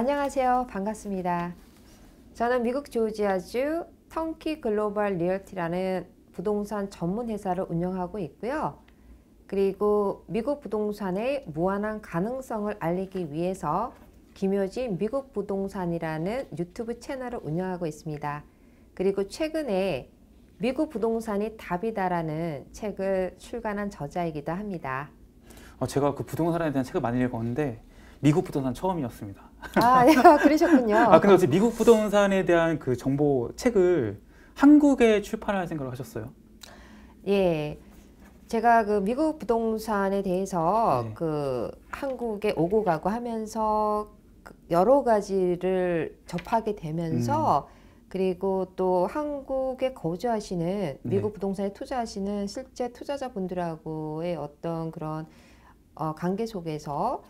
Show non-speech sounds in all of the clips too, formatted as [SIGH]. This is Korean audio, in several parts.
안녕하세요. 반갑습니다. 저는 미국 조지아주 턴키 글로벌 리얼티라는 부동산 전문 회사를 운영하고 있고요. 그리고 미국 부동산의 무한한 가능성을 알리기 위해서 김효진 미국 부동산이라는 유튜브 채널을 운영하고 있습니다. 그리고 최근에 미국 부동산이 답이다라는 책을 출간한 저자이기도 합니다. 어, 제가 그 부동산에 대한 책을 많이 읽었는데 미국 부동산 처음이었습니다. 아, 예, 아, 그러셨군요. 아, 근데 어째 미국 부동산에 대한 그 정보 책을 한국에 출판할 생각을 하셨어요? 예. 제가 그 미국 부동산에 대해서 네. 그 한국에 오고 가고 하면서 그 여러 가지를 접하게 되면서 음. 그리고 또 한국에 거주하시는 네. 미국 네. 부동산에 투자하시는 실제 투자자분들하고의 어떤 그런 어, 관계 속에서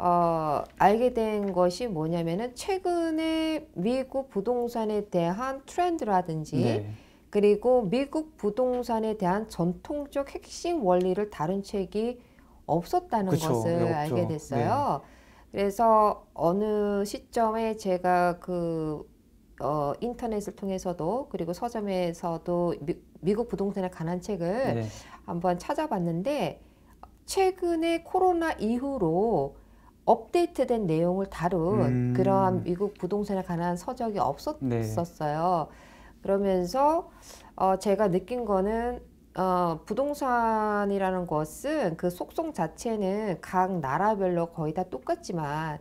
어, 알게 된 것이 뭐냐면은 최근에 미국 부동산에 대한 트렌드라든지 네. 그리고 미국 부동산에 대한 전통적 핵심 원리를 다룬 책이 없었다는 그쵸, 것을 네, 없죠. 알게 네. 됐어요. 네. 그래서 어느 시점에 제가 그 어, 인터넷을 통해서도 그리고 서점에서도 미, 국 부동산에 관한 책을 네. 한번 찾아봤는데 최근에 코로나 이후로 업데이트된 내용을 다룬 음. 그러한 미국 부동산에 관한 서적이 없었었어요. 네. 그러면서 어, 제가 느낀 거는 어, 부동산이라는 것은 그 속성 자체는 각 나라별로 거의 다 똑같지만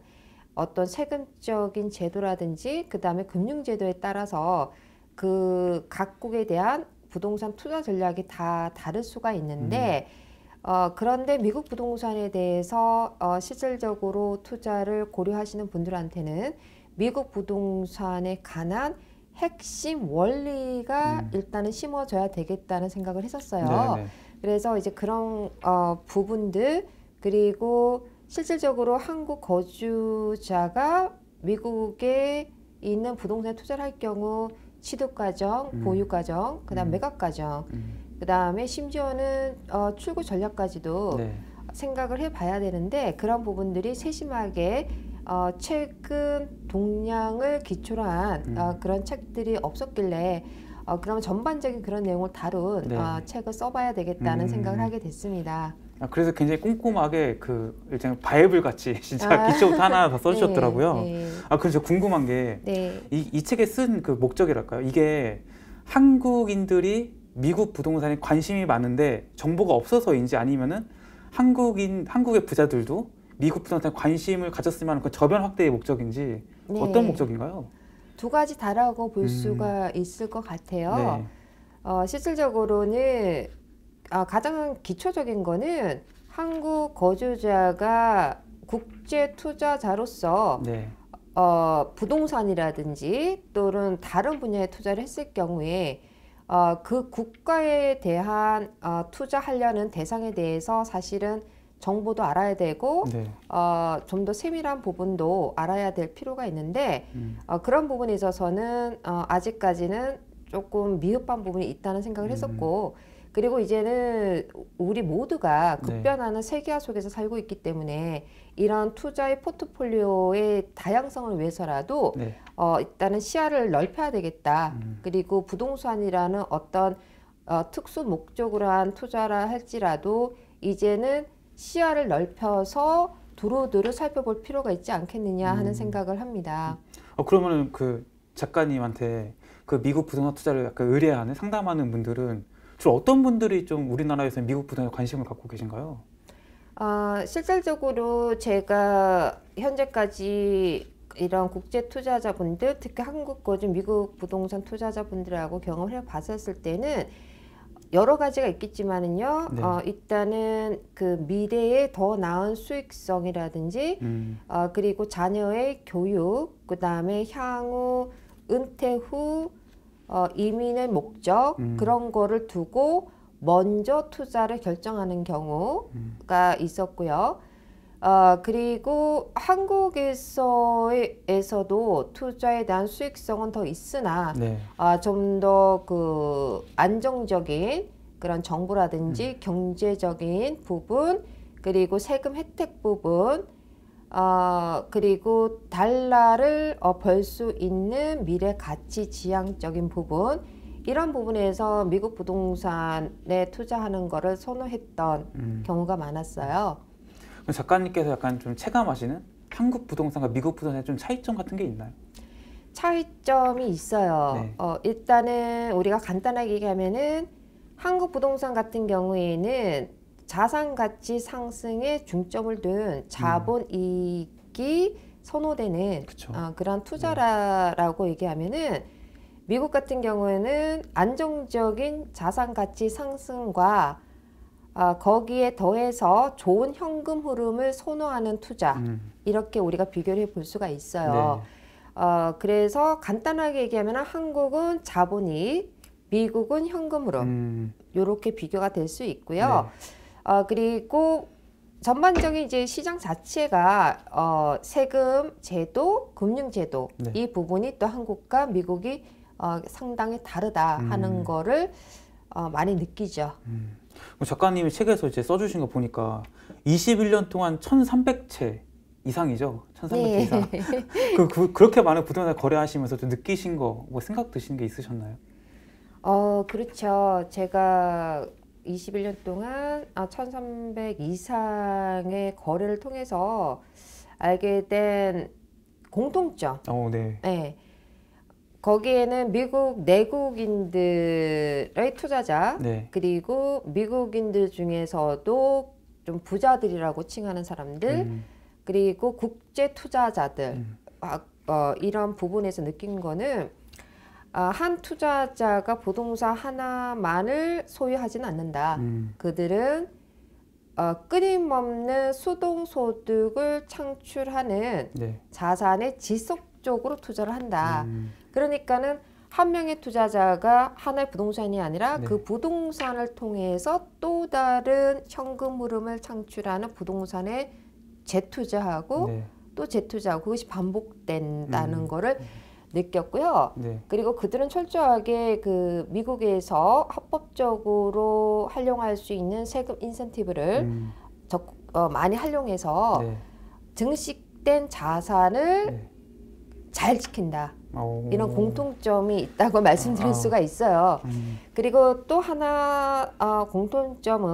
어떤 세금적인 제도라든지 그 다음에 금융제도에 따라서 그 각국에 대한 부동산 투자 전략이 다 다를 수가 있는데 음. 어, 그런데 미국 부동산에 대해서 어, 실질적으로 투자를 고려하시는 분들한테는 미국 부동산에 관한 핵심 원리가 음. 일단은 심어져야 되겠다는 생각을 했었어요. 네네. 네. 그래서 이제 그런 어, 부분들 그리고 실질적으로 한국 거주자가 미국에 있는 부동산에 투자를 할 경우 취득 과정, 음. 보유 과정, 그다음 음. 매각 과정 음. 그 다음에 심지어는 어, 출구 전략까지도 네. 생각을 해봐야 되는데 그런 부분들이 세심하게 어, 최근 동량을 기초로 한 음. 어, 그런 책들이 없었길래 어, 그러면 전반적인 그런 내용을 다룬 네. 어, 책을 써봐야 되겠다는 음. 생각을 하게 됐습니다. 아, 그래서 굉장히 꼼꼼하게 그 일단 바이블 같이 [LAUGHS] 진짜 아. 기초부터 하나 다 [LAUGHS] 네, 써주셨더라고요. 네, 아 그래서 궁금한 게 이이 네. 책에 쓴 그 목적이랄까요? 이게 한국인들이 미국 부동산에 관심이 많은데 정보가 없어서인지 아니면은 한국인 한국의 부자들도 미국 부동산에 관심을 가졌으면 그 저변 확대의 목적인지 네. 어떤 목적인가요? 두 가지 다라고 볼 음. 수가 있을 것 같아요. 네. 어, 실질적으로는 아, 가장 기초적인 거는 한국 거주자가 국제 투자자로서 네. 어, 부동산이라든지 또는 다른 분야에 투자를 했을 경우에 어, 그 국가에 대한 어, 투자하려는 대상에 대해서 사실은 정보도 알아야 되고 네. 어, 좀 더 세밀한 부분도 알아야 될 필요가 있는데 음. 어, 그런 부분에 있어서는 어, 아직까지는 조금 미흡한 부분이 있다는 생각을 음. 했었고 그리고 이제는 우리 모두가 네. 급변하는 네. 세계화 속에서 살고 있기 때문에 이런 투자의 포트폴리오의 다양성을 위해서라도 네. 어, 일단은 시야를 넓혀야 되겠다. 음. 그리고 부동산이라는 어떤 어, 특수 목적으로 한 투자라 할지라도 이제는 시야를 넓혀서 도로들을 살펴볼 필요가 있지 않겠느냐 하는 음. 생각을 합니다. 어, 그러면그 작가님한테 그 미국 부동산 투자를 약간 의뢰하는 상담하는 분들은 주로 어떤 분들이 좀 우리나라에서 미국 부동산에 관심을 갖고 계신가요? 아, 실질적으로 제가 현재까지 이런 국제 투자자분들 특히 한국거좀 미국 부동산 투자자분들하고 경험을 해봤었을 때는 여러 가지가 있겠지만은요. 네. 어, 일단은 그 미래에 더 나은 수익성이라든지, 음. 어, 그리고 자녀의 교육, 그 다음에 향후 은퇴 후 어, 이민의 목적 음. 그런 거를 두고 먼저 투자를 결정하는 경우가 있었고요. 아, 그리고 한국에서에서도 투자에 대한 수익성은 더 있으나 네. 아, 어, 좀더 그 안정적인 그런 정부라든지 음. 경제적인 부분 그리고 세금 혜택 부분 어, 그리고 달러를 어, 벌 수 있는 미래 가치 지향적인 부분 이런 부분에서 미국 부동산에 투자하는 거를 선호했던 음. 경우가 많았어요. 작가님께서 약간 좀 체감하시는 한국 부동산과 미국 부동산의 좀 차이점 같은 게 있나요? 차이점이 있어요. 네. 어, 일단은 우리가 간단하게 얘기하면은 한국 부동산 같은 경우에는 자산 가치 상승에 중점을 둔 자본 음. 이익이 선호되는 어, 그런 투자라고 네. 얘기하면은 미국 같은 경우에는 안정적인 자산 가치 상승과 아, 거기에 더해서 좋은 현금 흐름을 선호하는 투자 음. 이렇게 우리가 비교를 해 볼 수가 있어요. 네. 어, 그래서 간단하게 얘기하면 한국은 자본이 미국은 현금 흐름 음. 이렇게 비교가 될 수 있고요. 네. 어, 그리고 전반적인 이제 시장 자체가 어, 세금 제도, 금융 제도 네. 이 부분이 또 한국과 미국이 어, 상당히 다르다 음. 하는 거를 어, 많이 느끼죠. 음. 작가님이 책에서 이제 써주신 거 보니까 21년 동안 1,300채 이상이죠. 1,300채 네. 이상. 그, 그, 그렇게 많은 부동산 거래하시면서 좀 느끼신 거, 뭐 생각 드시는게 있으셨나요? 어, 그렇죠. 제가 21년 동안 아, 1,300 이상의 거래를 통해서 알게 된 공통점. 어, 네. 네. 거기에는 미국 내국인들의 투자자 네. 그리고 미국인들 중에서도 좀 부자들이라고 칭하는 사람들 음. 그리고 국제 투자자들 음. 아, 어, 이런 부분에서 느낀 거는 어, 한 투자자가 부동산 하나만을 소유하지는 않는다. 음. 그들은 어, 끊임없는 수동 소득을 창출하는 네. 자산의 지속 쪽으로 투자를 한다. 음. 그러니까는 한 명의 투자자가 하나의 부동산이 아니라 그 네. 그 부동산을 통해서 또 다른 현금 흐름을 창출하는 부동산에 재투자하고 네. 또 재투자하고 그것이 반복된다는 음. 거를 느꼈고요. 네. 그리고 그들은 철저하게 그 미국에서 합법적으로 활용할 수 있는 세금 인센티브를 음. 적, 어, 많이 활용해서 네. 증식된 자산을 네. 잘 지킨다. 오. 어. 이런 공통점이 있다고 [LAUGHS] 말씀드릴 아. 수가 있어요. 음. 그리고 또 하나 어, 공통점은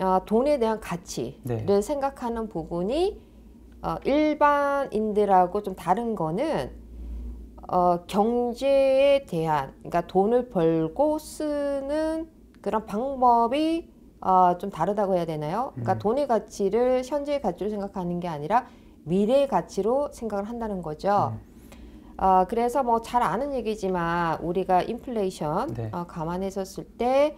어, 돈에 대한 가치를 네. 생각하는 부분이 어, 일반인들하고 좀 다른 거는 어, 경제에 대한 그러니까 돈을 벌고 쓰는 그런 방법이 어, 좀 다르다고 해야 되나요? 그러니까 음. 돈의 가치를 현재의 가치로 생각하는 게 아니라 미래 의 가치로 생각을 한다는 거죠. 음. 어, 그래서 뭐 잘 아는 얘기지만 우리가 인플레이션 네. 어, 감안했었을 때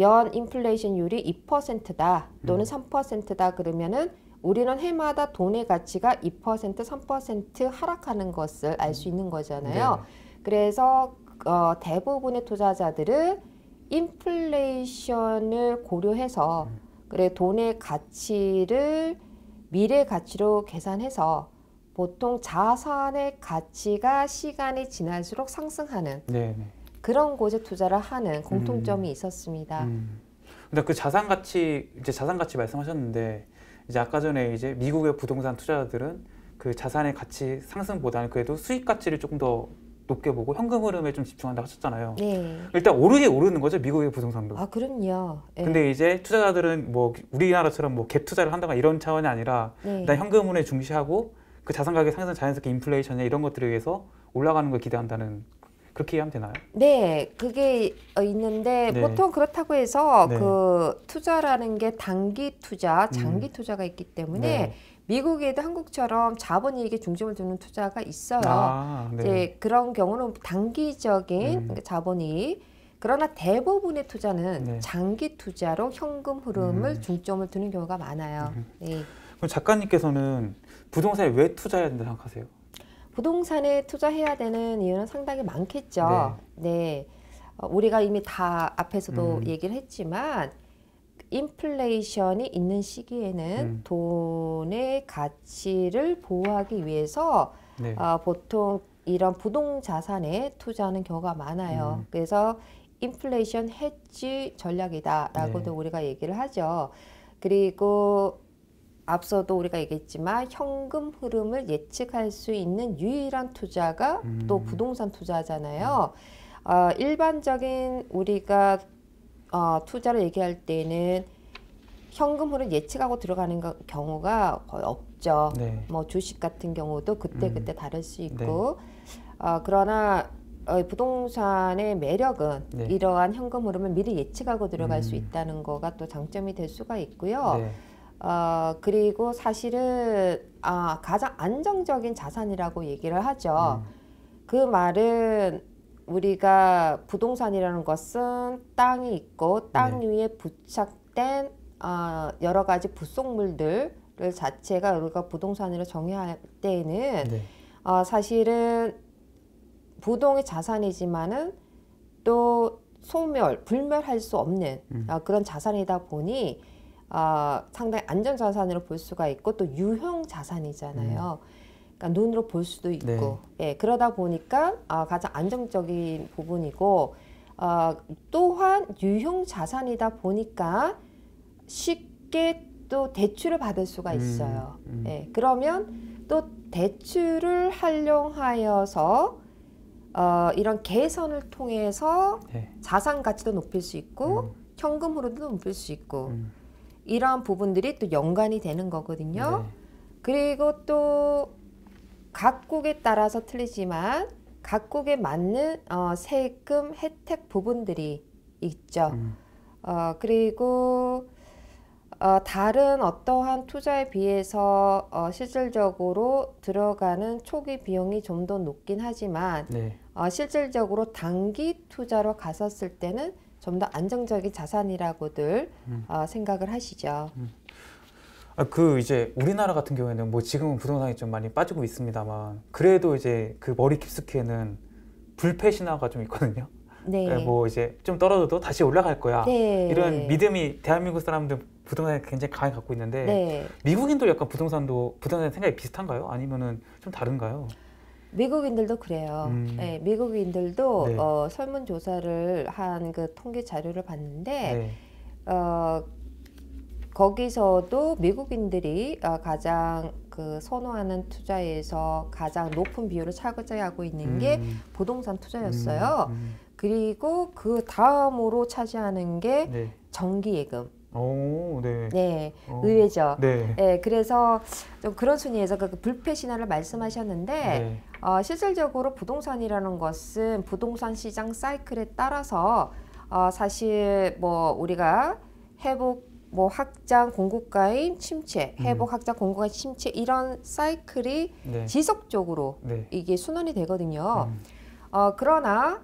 연 인플레이션율이 2%다 또는 음. 3%다 그러면은 우리는 해마다 돈의 가치가 2% 3% 하락하는 것을 알수 음. 있는 거잖아요. 네. 그래서 어, 대부분의 투자자들은 인플레이션을 고려해서 음. 그래 돈의 가치를 미래 가치로 계산해서 보통 자산의 가치가 시간이 지날수록 상승하는 네네. 네. 그런 곳에 투자를 하는 음. 공통점이 음. 있었습니다. 음. 근데 그 자산 가치 이제 자산 가치 말씀하셨는데 이제 아까 전에 이제 미국의 부동산 투자자들은 그 자산의 가치 상승보다는 그래도 수익 가치를 조금 더 높게 보고 현금 흐름에 좀 집중한다고 하셨잖아요. 네. 일단 오르게 오르는 거죠 미국의 부동산도. 아 그럼요. 네. 근데 이제 투자자들은 뭐 우리나라처럼 뭐갭 투자를 한다거나 이런 차원이 아니라 네. 일단 현금흐름에 중시하고 그 자산 가격 상승 자연스럽게 그 인플레이션이나 이런 것들에 의해서 올라가는 걸 기대한다는 그렇게 하면 되나요? 네, 그게 어, 있는데 네. 보통 그렇다고 해서 네. 그 투자라는 게 단기 투자, 장기 음. 투자가 있기 때문에 네. 미국에도 한국처럼 자본 이익에 중심을 두는 투자가 있어요. 아, 네. 이제 그런 경우는 단기적인 음. 그러니까 자본 이 그러나 대부분의 투자는 네. 장기 투자로 현금 흐름을 음. 중점을 두는 경우가 많아요. 음. 네. 그럼 작가님께서는 부동산에 왜 투자해야 된다고 생각하세요? 부동산에 투자해야 되는 이유는 상당히 많겠죠. 네. 네. 어, 우리가 이미 다 앞에서도 음. 얘기를 했지만 인플레이션이 있는 시기에는 음. 돈의 가치를 보호하기 위해서 네. 어, 보통 이런 부동 자산에 투자하는 경우가 많아요. 음. 그래서 인플레이션 해지 전략이다라고도 네. 우리가 얘기를 하죠. 그리고 앞서도 우리가 얘기했지만 현금 흐름을 예측할 수 있는 유일한 투자가 음. 또 부동산 투자잖아요. 음. 어, 일반적인 우리가 어, 투자를 얘기할 때는 현금으로 예측하고 들어가는 경우가 거의 없죠. 네. 뭐 주식 같은 경우도 그때 음. 그때 다를 수 네. 있고 네. 어, 그러나 어, 부동산의 매력은 네. 이러한 현금 흐름을 미리 예측하고 들어갈 음. 수 있다는 거가 또 장점이 될 수가 있고요. 네. 어, 그리고 사실은 아, 가장 안정적인 자산이라고 얘기를 하죠. 음. 그 말은 우리가 부동산이라는 것은 땅이 있고 땅 네. 위에 부착된 어, 여러 가지 부속물들을 자체가 우리가 부동산으로 정의할 때에는 네. 어, 사실은 부동의 자산이지만은 또 소멸, 불멸할 수 없는 음. 어, 그런 자산이다 보니 어, 상당히 안전자산으로 볼 수가 있고 또 유형 자산이잖아요. 음. 그러니까 눈으로 볼 수도 있고 네. 예, 그러다 보니까 어, 가장 안정적인 부분이고 어, 또한 유형 자산이다 보니까 쉽게 또 대출을 받을 수가 음, 있어요. 음, 음. 예, 그러면 또 대출을 활용하여서 어, 이런 개선을 통해서 네. 자산 가치도 높일 수 있고 음. 현금으로도 높일 수 있고 음. 이러한 부분들이 또 연관이 되는 거거든요. 네. 그리고 또 각국에 따라서 틀리지만 각국에 맞는 어, 세금 혜택 부분들이 있죠. 음. 어, 그리고 어, 다른 어떠한 투자에 비해서 어, 실질적으로 들어가는 초기 비용이 좀 더 높긴 하지만 네. 어, 실질적으로 단기 투자로 갔었을 때는 좀 더 안정적인 자산이라고들 음. 어, 생각을 하시죠. 음. 아, 그 이제 우리나라 같은 경우에는 뭐 지금은 부동산이 좀 많이 빠지고 있습니다만 그래도 이제 그 머리 깊숙이에는 불패 신화가 좀 있거든요. 네. 그뭐 예, 이제 좀 떨어져도 다시 올라갈 거야. 네. 이런 믿음이 대한민국 사람들 부동산에 굉장히 강하게 갖고 있는데 네. 미국인도 약간 부동산도 부동산 생각이 비슷한가요? 아니면은 좀 다른가요? 미국인들도 그래요. 음. 네, 미국인들도 네. 어, 설문조사를 한 그 통계 자료를 봤는데 네. 어, 거기서도 미국인들이 아, 가장 그 선호하는 투자에서 가장 높은 비율을 차지하고 있는 게 음. 부동산 투자였어요. 음. 음. 그리고 그 다음으로 차지하는 게 네. 정기예금. 오, 네. 네, 오. 의외죠. 네. 네. 그래서 좀 그런 순위에서 그 불패 신화를 말씀하셨는데 네. 어, 실질적으로 부동산이라는 것은 부동산 시장 사이클에 따라서 어, 사실 뭐 우리가 회복 뭐 확장 공급가인 침체, 음. 회복 확장 공급가인 침체 이런 사이클이 네. 지속적으로 네. 이게 순환이 되거든요. 음. 어, 그러나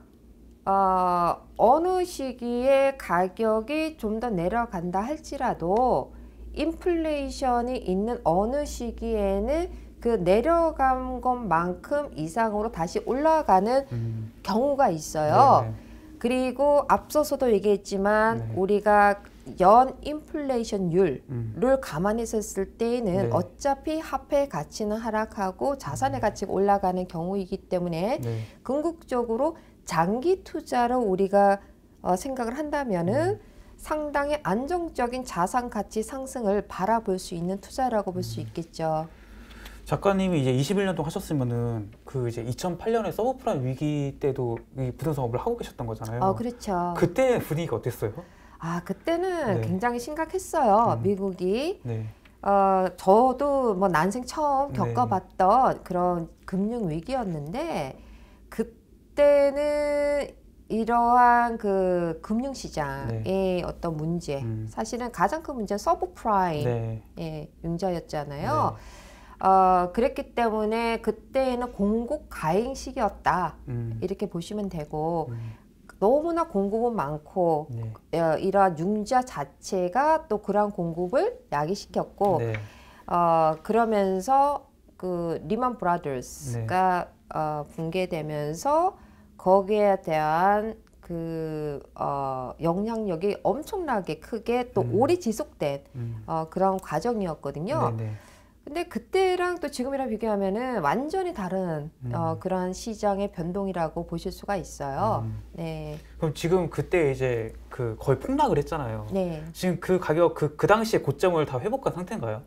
어, 어느 시기에 가격이 좀 더 내려간다 할지라도 인플레이션이 있는 어느 시기에는 그 내려간 것만큼 이상으로 다시 올라가는 음. 경우가 있어요. 네네. 네. 그리고 앞서서도 얘기했지만 네. 우리가 연 인플레이션율을 음. 감안했었을 때에는 네. 어차피 화폐 가치는 하락하고 자산의 음. 가치가 올라가는 경우이기 때문에 네. 궁극적으로 장기 투자로 우리가 어, 생각을 한다면은 음. 상당히 안정적인 자산 가치 상승을 바라볼 수 있는 투자라고 볼수 음. 있겠죠. 작가님이 이제 21년 동안 하셨으면은 그 이제 2008년에 서브프라임 위기 때도 이 부동산 업을 하고 계셨던 거잖아요. 어, 그렇죠. 그때 분위기가 어땠어요? 아 그때는 네. 굉장히 심각했어요. 음. 미국이 네. 어, 저도 뭐 난생 처음 네. 겪어봤던 네. 그런 금융 위기였는데 그때는 이러한 그 금융 시장의 네. 어떤 문제, 음. 사실은 가장 큰 문제는 서브프라임 네. 예, 융자였잖아요. 어, 그랬기 때문에 그때는 공국 가행식이었다. 음. 이렇게 보시면 되고, 음. 너무나 공급은 많고 네. 이러한 융자 자체가 또 그러한 공급을 야기시켰고 네. 어, 그러면서 그 리만 브라더스가 네. 어, 붕괴되면서 거기에 대한 그 어, 영향력이 엄청나게 크게 또 음. 오래 지속된 음. 어, 그런 과정이었거든요. 네네. 네. 근데 그때랑 또 지금이랑 비교하면은 완전히 다른 음. 어, 그런 시장의 변동이라고 보실 수가 있어요. 음. 네. 그럼 지금 그때 이제 그 거의 폭락을 했잖아요. 네. 지금 그 가격 그, 그 당시에 고점을 다 회복한 상태인가요?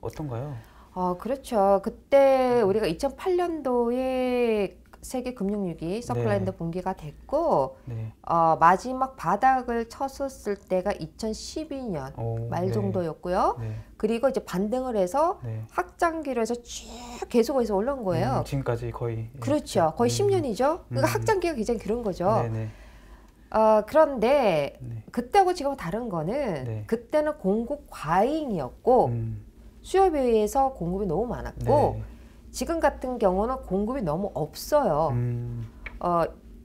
어떤가요? 어, 그렇죠. 그때 우리가 2008년도에 세계 금융위기 서클랜드 네. 붕괴가 됐고 네. 어, 마지막 바닥을 쳤었을 때가 2012년 오, 말 네. 정도였고요. 네. 그리고 이제 반등을 해서 네. 학장기로 해서 쭉 계속해서 올라온 거예요. 음, 지금까지 거의 예. 그렇죠. 네. 거의 음. 10년이죠. 그러니까 음. 학장기가 굉장히 길은 거죠. 네네. 어, 네. 아, 그런데 네. 그때하고 지금 다른 거는 네. 그때는 공급 과잉이었고 음. 수요에 의해서 공급이 너무 많았고 네. 지금 같은 경우는 공급이 너무 없어요. 음. 어,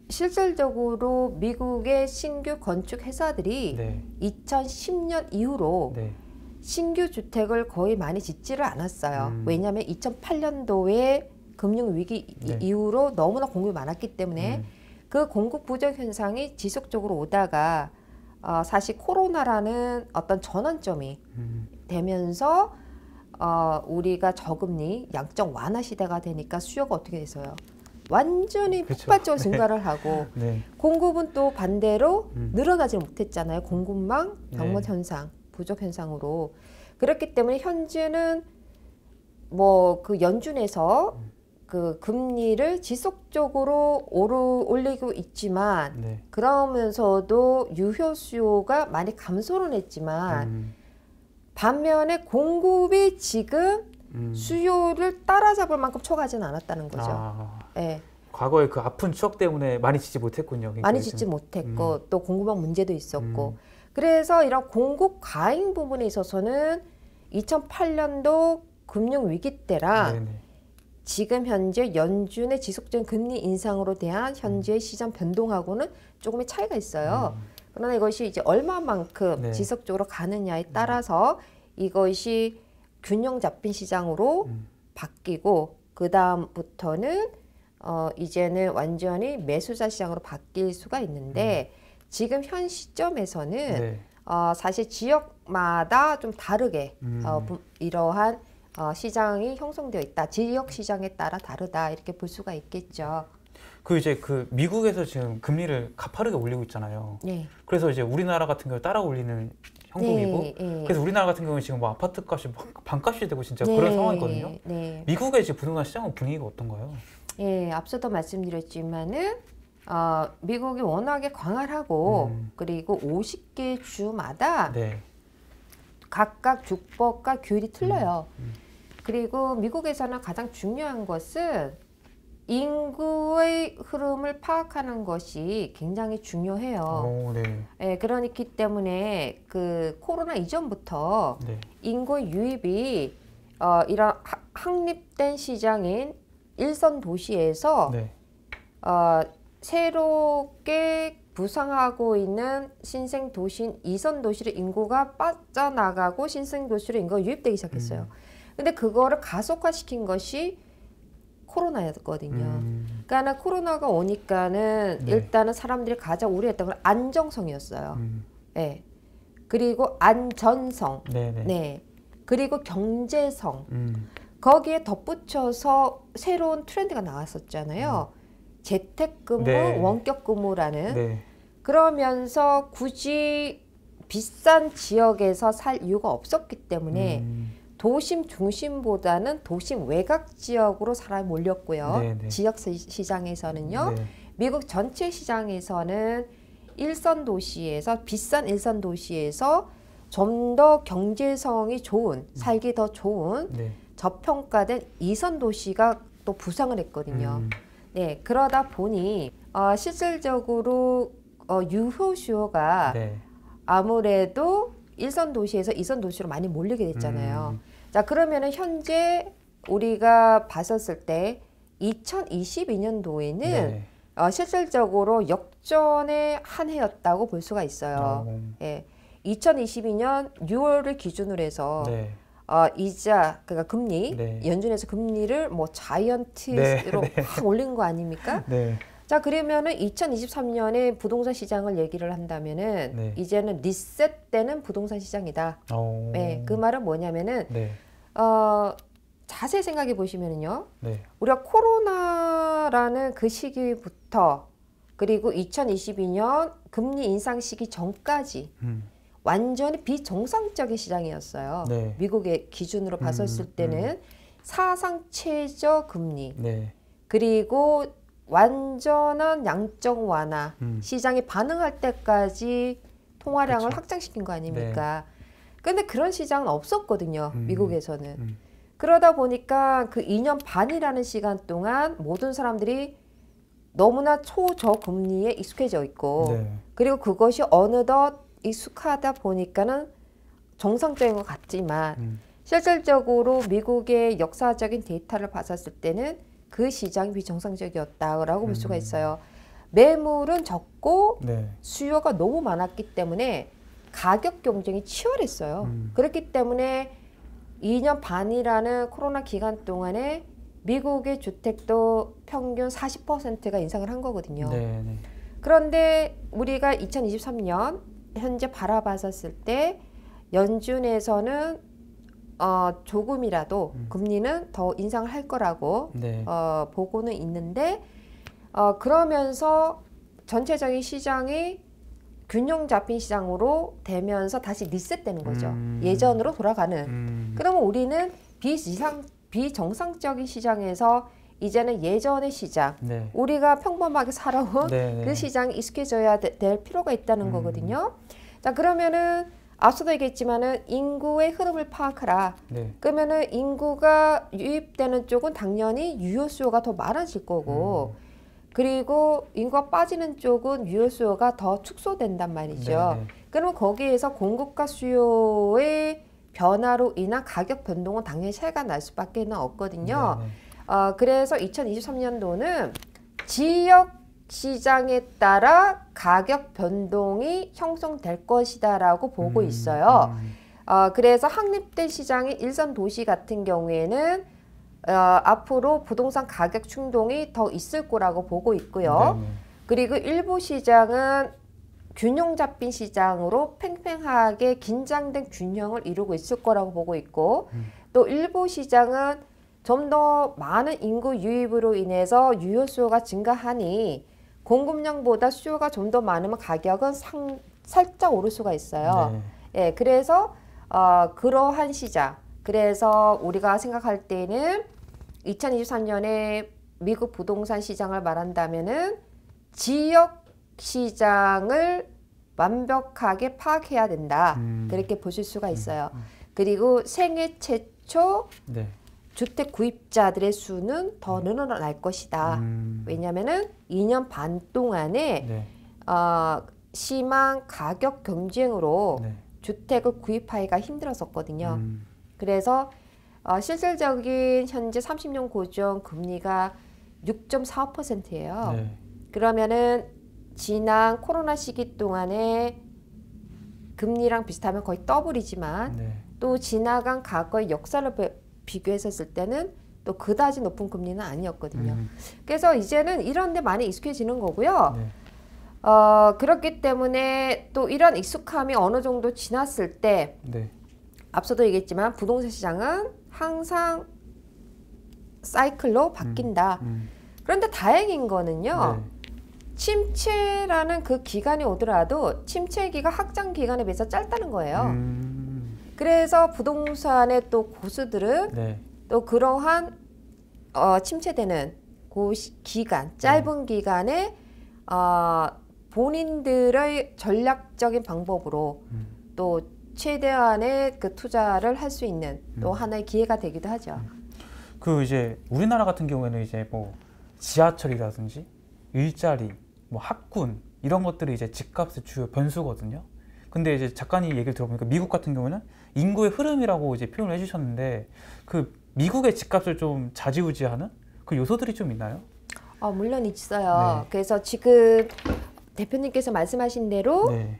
실질적으로 미국의 신규 건축 회사들이 네. 2010년 이후로 네. 신규 주택을 거의 많이 짓지를 않았어요. 음. 왜냐하면 2008년도에 금융 위기 네. 이후로 너무나 공급이 많았기 때문에 음. 그 공급 부족 현상이 지속적으로 오다가 어, 사실 코로나라는 어떤 전환점이 음. 되면서 어, 우리가 저금리 양적 완화 시대가 되니까 수요가 어떻게 돼서요? 완전히 그렇죠. 폭발적으로 네. 증가를 하고 네. 공급은 또 반대로 음. 늘어나지 못했잖아요. 공급망 병원 네. 현상. 부족 현상으로 그렇기 때문에 현재는 뭐 그 연준에서 그 금리를 지속적으로 오르 올리고 있지만 네. 그러면서도 유효 수요가 많이 감소는 했지만 음. 반면에 공급이 지금 음. 수요를 따라잡을 만큼 초과하지는 않았다는 거죠. 아. 네. 예. 과거의 그 아픈 추억 때문에 많이 짓지 못했군요. 그러니까 많이 짓지 못했고 음. 또 공급망 문제도 있었고 음. 그래서 이런 공급 과잉 부분에 있어서는 2008년도 금융위기 때랑 네네. 지금 현재 연준의 지속적인 금리 인상으로 대한 현재의 음. 시장 변동하고는 조금의 차이가 있어요. 음. 그러나 이것이 이제 얼마만큼 네. 지속적으로 가느냐에 음. 따라서 이것이 균형 잡힌 시장으로 음. 바뀌고 그 다음부터는 어 이제는 완전히 매수자 시장으로 바뀔 수가 있는데 음. 지금 현 시점에서는 네. 어, 사실 지역마다 좀 다르게 음. 어, 이러한 어, 시장이 형성되어 있다. 지역 시장에 따라 다르다 이렇게 볼 수가 있겠죠. 그 이제 그 미국에서 지금 금리를 가파르게 올리고 있잖아요. 네. 그래서 이제 우리나라 같은 경우 따라 올리는 형국이고 네, 네. 그래서 우리나라 같은 경우는 지금 뭐 아파트 값이 뭐 반값이 되고 진짜 네, 그런 상황이거든요. 네. 미국의 지금 부동산 시장은 분위기가 어떤가요? 예, 앞서도 말씀드렸지만은 어, 미국이 워낙에 광활하고 음. 그리고 50개 주마다 네. 각각 주법과 규율이 틀려요. 음, 음. 그리고 미국에서는 가장 중요한 것은 인구의 흐름을 파악하는 것이 굉장히 중요해요. 오, 네. 예, 그러기 그러니까 때문에 그 코로나 이전부터 네. 인구 유입이 어, 이런 하, 확립된 시장인 일선 도시에서 네. 어, 새롭게 부상하고 있는 신생 도시인 이선 도시로 인구가 빠져나가고 신생 도시로 인구가 유입되기 시작했어요. 음. 근데 그거를 가속화시킨 것이 코로나였거든요. 음. 그러니까 코로나가 오니까는 네. 일단은 사람들이 가장 우려했던 건 안정성이었어요. 음. 네. 그리고 안전성. 네네. 네. 네. 그리고 경제성. 음. 거기에 덧붙여서 새로운 트렌드가 나왔었잖아요. 음. 재택근무, 네. 원격근무라는 네. 그러면서 굳이 비싼 지역에서 살 이유가 없었기 때문에 음. 도심 중심보다는 도심 외곽 지역으로 사람이 몰렸고요. 네네. 네. 지역 시장에서는요. 네. 미국 전체 시장에서는 일선 도시에서 비싼 일선 도시에서 좀 더 경제성이 좋은 음. 살기 더 좋은 네. 저평가된 이선 도시가 또 부상을 했거든요. 음. 네, 그러다 보니 어, 실질적으로 어, 유효수요가 네. 아무래도 일선 도시에서 이선 도시로 많이 몰리게 됐잖아요. 음. 자, 그러면은 현재 우리가 봤었을 때 2022년도에는 네. 어, 실질적으로 역전의 한 해였다고 볼 수가 있어요. 어. 예. 2022년 6월을 기준으로 해서 네. 어, 이자 그러니까 금리 네. 연준에서 금리를 뭐 자이언티로 네. 확 네. [LAUGHS] 올린 거 아닙니까? 네. 자 그러면은 2023년에 부동산 시장을 얘기를 한다면은 네. 이제는 리셋되는 부동산 시장이다. 오. 어. 네, 그 말은 뭐냐면은 네. 어, 자세히 생각해 보시면은요. 우리가 코로나라는 그 시기부터 그리고 2022년 금리 인상 시기 전까지 음. 완전히 비정상적인 시장이었어요. 네. 미국의 기준으로 봤었을 음, 음. 때는 음. 사상 최저 금리 네. 그리고 완전한 양적 완화 음. 시장이 반응할 때까지 통화량을 그렇 확장시킨 거 아닙니까? 네. 근데 그런 시장은 없었거든요. 음. 미국에서는. 음. 그러다 보니까 그 2년 반이라는 시간 동안 모든 사람들이 너무나 초저금리에 익숙해져 있고 네. 그리고 그것이 어느덧 익숙하다 보니까는 정상적인 것 같지만 음. 실질적으로 미국의 역사적인 데이터를 봤었을 때는 그 시장이 비정상적이었다라고 음. 볼 수가 음. 있어요. 매물은 적고 네. 수요가 너무 많았기 때문에 가격 경쟁이 치열했어요. 음. 그렇기 때문에 2년 반이라는 코로나 기간 동안에 미국의 주택도 평균 40%가 인상을 한 거거든요. 네, 네. 그런데 우리가 2023년 현재 바라봤었을 때 연준에서는 어, 조금이라도 음. 금리는 더 인상을 할 거라고 네. 어, 보고는 있는데 어, 그러면서 전체적인 시장이 균형 잡힌 시장으로 되면서 다시 리셋되는 거죠. 음. 예전으로 돌아가는. 음. 그러면 우리는 비상 비정상적인 시장에서 이제는 예전의 시장, 네. 우리가 평범하게 살아온 네, 네. 그시장이 익숙해져야 되, 될 필요가 있다는 음. 거거든요. 자 그러면은 앞서도 얘기했지만은 인구의 흐름을 파악하라. 네. 그러면은 인구가 유입되는 쪽은 당연히 유효 수요가 더 많아질 거고, 음. 그리고 인구가 빠지는 쪽은 유효 수요가 더 축소된단 말이죠. 네네. 네. 그러면 거기에서 공급과 수요의 변화로 인한 가격 변동은 당연히 차이가 날 수밖에 는 없거든요. 네네. 네. 어, 그래서 2023년도는 지역 시장에 따라 가격 변동이 형성될 것이다라고 보고 음, 있어요. 음, 어, 그래서 확립된 시장의 일선 도시 같은 경우에는 어, 앞으로 부동산 가격 충동이 더 있을 거라고 보고 있고요. 네. 그리고 일부 시장은 균형 잡힌 시장으로 팽팽하게 긴장된 균형을 이루고 있을 거라고 보고 있고 음. 또 일부 시장은 좀더 많은 인구 유입으로 인해서 유효 수요가 증가하니 공급량보다 수요가 좀 더 많으면 가격은 상, 살짝 오를 수가 있어요. 네. 예, 그래서 어, 그러한 시장. 그래서 우리가 생각할 때는 2023년에 미국 부동산 시장을 말한다면은 지역 시장을 완벽하게 파악해야 된다. 음. 그렇게 보실 수가 음. 있어요. 음. 그리고 생애 최초 네. 주택 구입자들의 수는 더 음. 늘어날 것이다. 음. 왜냐하면은 2년 반 동안에 네. 어, 심한 가격 경쟁으로 네. 주택을 구입하기가 힘들었었거든요. 음. 그래서 어, 실질적인 현재 30년 고정 금리가 6 4예요 네. 그러면은 지난 코로나 시기 동안에 금리랑 비슷하면 거의 더블이지만 네. 또 지나간 과거의 역사를 비교했었을 때는 또 그다지 높은 금리는 아니었거든요. 음. 그래서 이제는 이런 데 많이 익숙해지는 거고요. 네. 어, 그렇기 때문에 또 이런 익숙함이 어느 정도 지났을 때 네. 앞서도 얘기했지만 부동산 시장은 항상 사이클로 바뀐다. 음. 음. 그런데 다행인 거는요. 네. 침체라는 그 기간이 오더라도 침체기가 확장 기간에 비해서 짧다는 거예요. 음. 그래서 부동산의 또 고수들은 네. 또 그러한 어, 침체되는 고 기간 네. 짧은 기간에 어, 본인들의 전략적인 방법으로 음. 또 최대한의 그 투자를 할 수 있는 음. 또 하나의 기회가 되기도 하죠. 음. 그 이제 우리나라 같은 경우에는 이제 뭐 지하철이라든지 일자리, 뭐 학군 이런 것들이 이제 집값의 주요 변수거든요. 근데 이제 작가님 얘기를 들어보니까 미국 같은 경우는 인구의 흐름이라고 이제 표현을 해주셨는데 그 미국의 집값을 좀 자지우지하는 그 요소들이 좀 있나요? 어, 물론 있어요. 네. 그래서 지금 대표님께서 말씀하신 대로 네.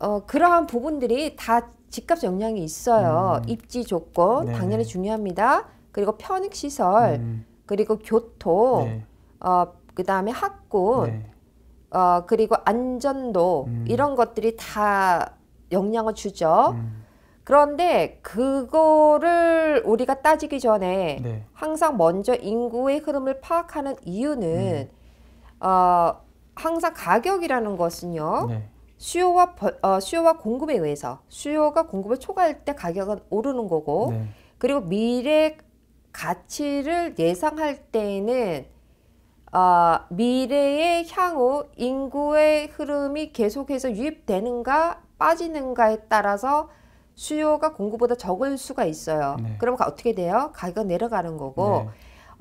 어, 그러한 부분들이 다 집값 영향이 있어요. 음. 입지 조건 네 당연히 중요합니다. 그리고 편익 시설, 음. 그리고 교통, 네. 어, 그 다음에 학군, 네. 어, 그리고 안전도 음. 이런 것들이 다 영향을 주죠. 음. 그런데 그거를 우리가 따지기 전에 네. 항상 먼저 인구의 흐름을 파악하는 이유는 음. 어, 항상 가격이라는 것은요. 네. 수요와 어, 수요와 공급에 의해서 수요가 공급을 초과할 때 가격은 오르는 거고 네. 그리고 미래 가치를 예상할 때에는 어, 미래의 향후 인구의 흐름이 계속해서 유입되는가 빠지는가에 따라서 수요가 공급보다 적을 수가 있어요. 네. 그러면 어떻게 돼요? 가격이 내려가는 거고 네.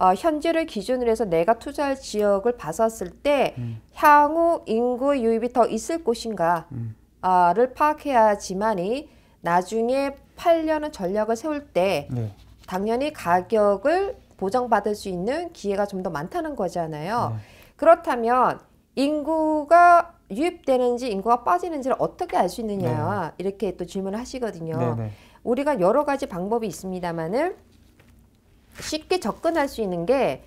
어, 현재를 기준으로 해서 내가 투자할 지역을 봤었을 때 음. 향후 인구 유입이 더 있을 곳인가를 음. 아, 파악해야지만이 나중에 팔려는 전략을 세울 때 네. 당연히 가격을 보장받을 수 있는 기회가 좀 더 많다는 거잖아요. 네. 그렇다면 인구가 유입되는지 인구가 빠지는지를 어떻게 알 수 있느냐 네. 이렇게 또 질문을 하시거든요. 네, 네. 우리가 여러 가지 방법이 있습니다만은 쉽게 접근할 수 있는 게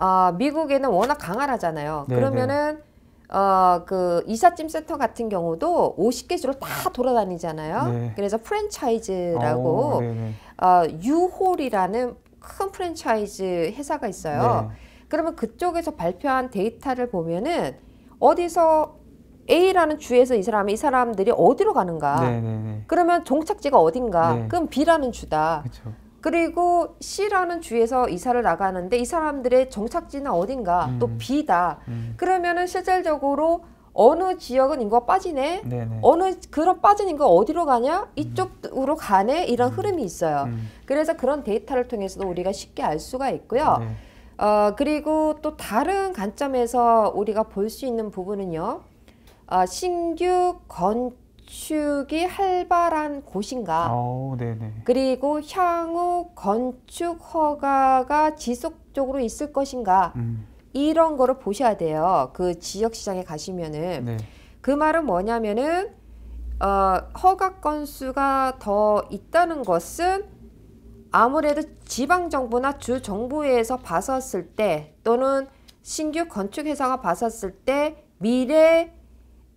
어, 미국에는 워낙 강하잖아요 네, 그러면은 어그 이삿짐 센터 같은 경우도 50개 주로 다 돌아다니잖아요. 네. 그래서 프랜차이즈라고 오, 어, 네, 어 유홀이라는 큰 프랜차이즈 회사가 있어요. 네. 그러면 그쪽에서 발표한 데이터를 보면은 어디서 A라는 주에서 이 사람이 이 사람들이 어디로 가는가? 네네네. 네, 네. 그러면 종착지가 어딘가? 네. 그럼 B라는 주다. 그쵸. 그리고 C라는 주에서 이사를 나가는데 이 사람들의 정착지는 어딘가 음. 또 B다. 음. 그러면은 실질적으로 어느 지역은 인구가 빠지네. 네네. 어느 그런 빠진 인구가 어디로 가냐? 음. 이쪽으로 가네. 이런 음. 흐름이 있어요. 음. 그래서 그런 데이터를 통해서도 우리가 쉽게 알 수가 있고요. 네. 어, 그리고 또 다른 관점에서 우리가 볼 수 있는 부분은요. 어, 신규 건축이 활발한 곳인가? 오, 어, 그리고 향후 건축 허가가 지속적으로 있을 것인가? 음. 이런 거를 보셔야 돼요. 그 지역 시장에 가시면은 네. 그 말은 뭐냐면은 어, 허가 건수가 더 있다는 것은 아무래도 지방 정부나 주 정부에서 봤었을 때 또는 신규 건축 회사가 봤었을 때 미래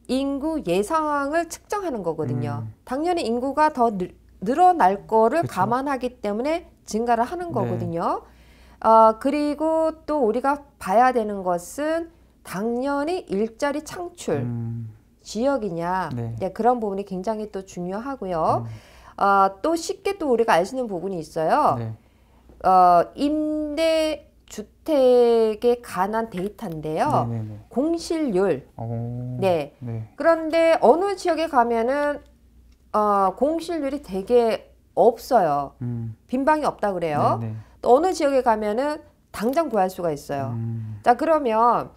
인구 예상을 측정하는 거거든요. 음. 당연히 인구가 더 늘, 늘어날 거를 그쵸. 감안하기 때문에 증가를 하는 네. 거거든요. 네. 어, 그리고 또 우리가 봐야 되는 것은 당연히 일자리 창출 음. 지역이냐 네. 네, 그런 부분이 굉장히 또 중요하고요. 음. 어, 또 쉽게 또 우리가 알 수 있는 부분이 있어요. 네. 어, 임대 주택에 관한 데이터인데요. 네네네. 네, 네. 공실률. 오, 네. 네. 그런데 어느 지역에 가면은 어, 공실률이 되게 없어요. 음. 빈방이 없다 그래요. 네네. 네. 또 어느 지역에 가면은 당장 구할 수가 있어요. 음. 자 그러면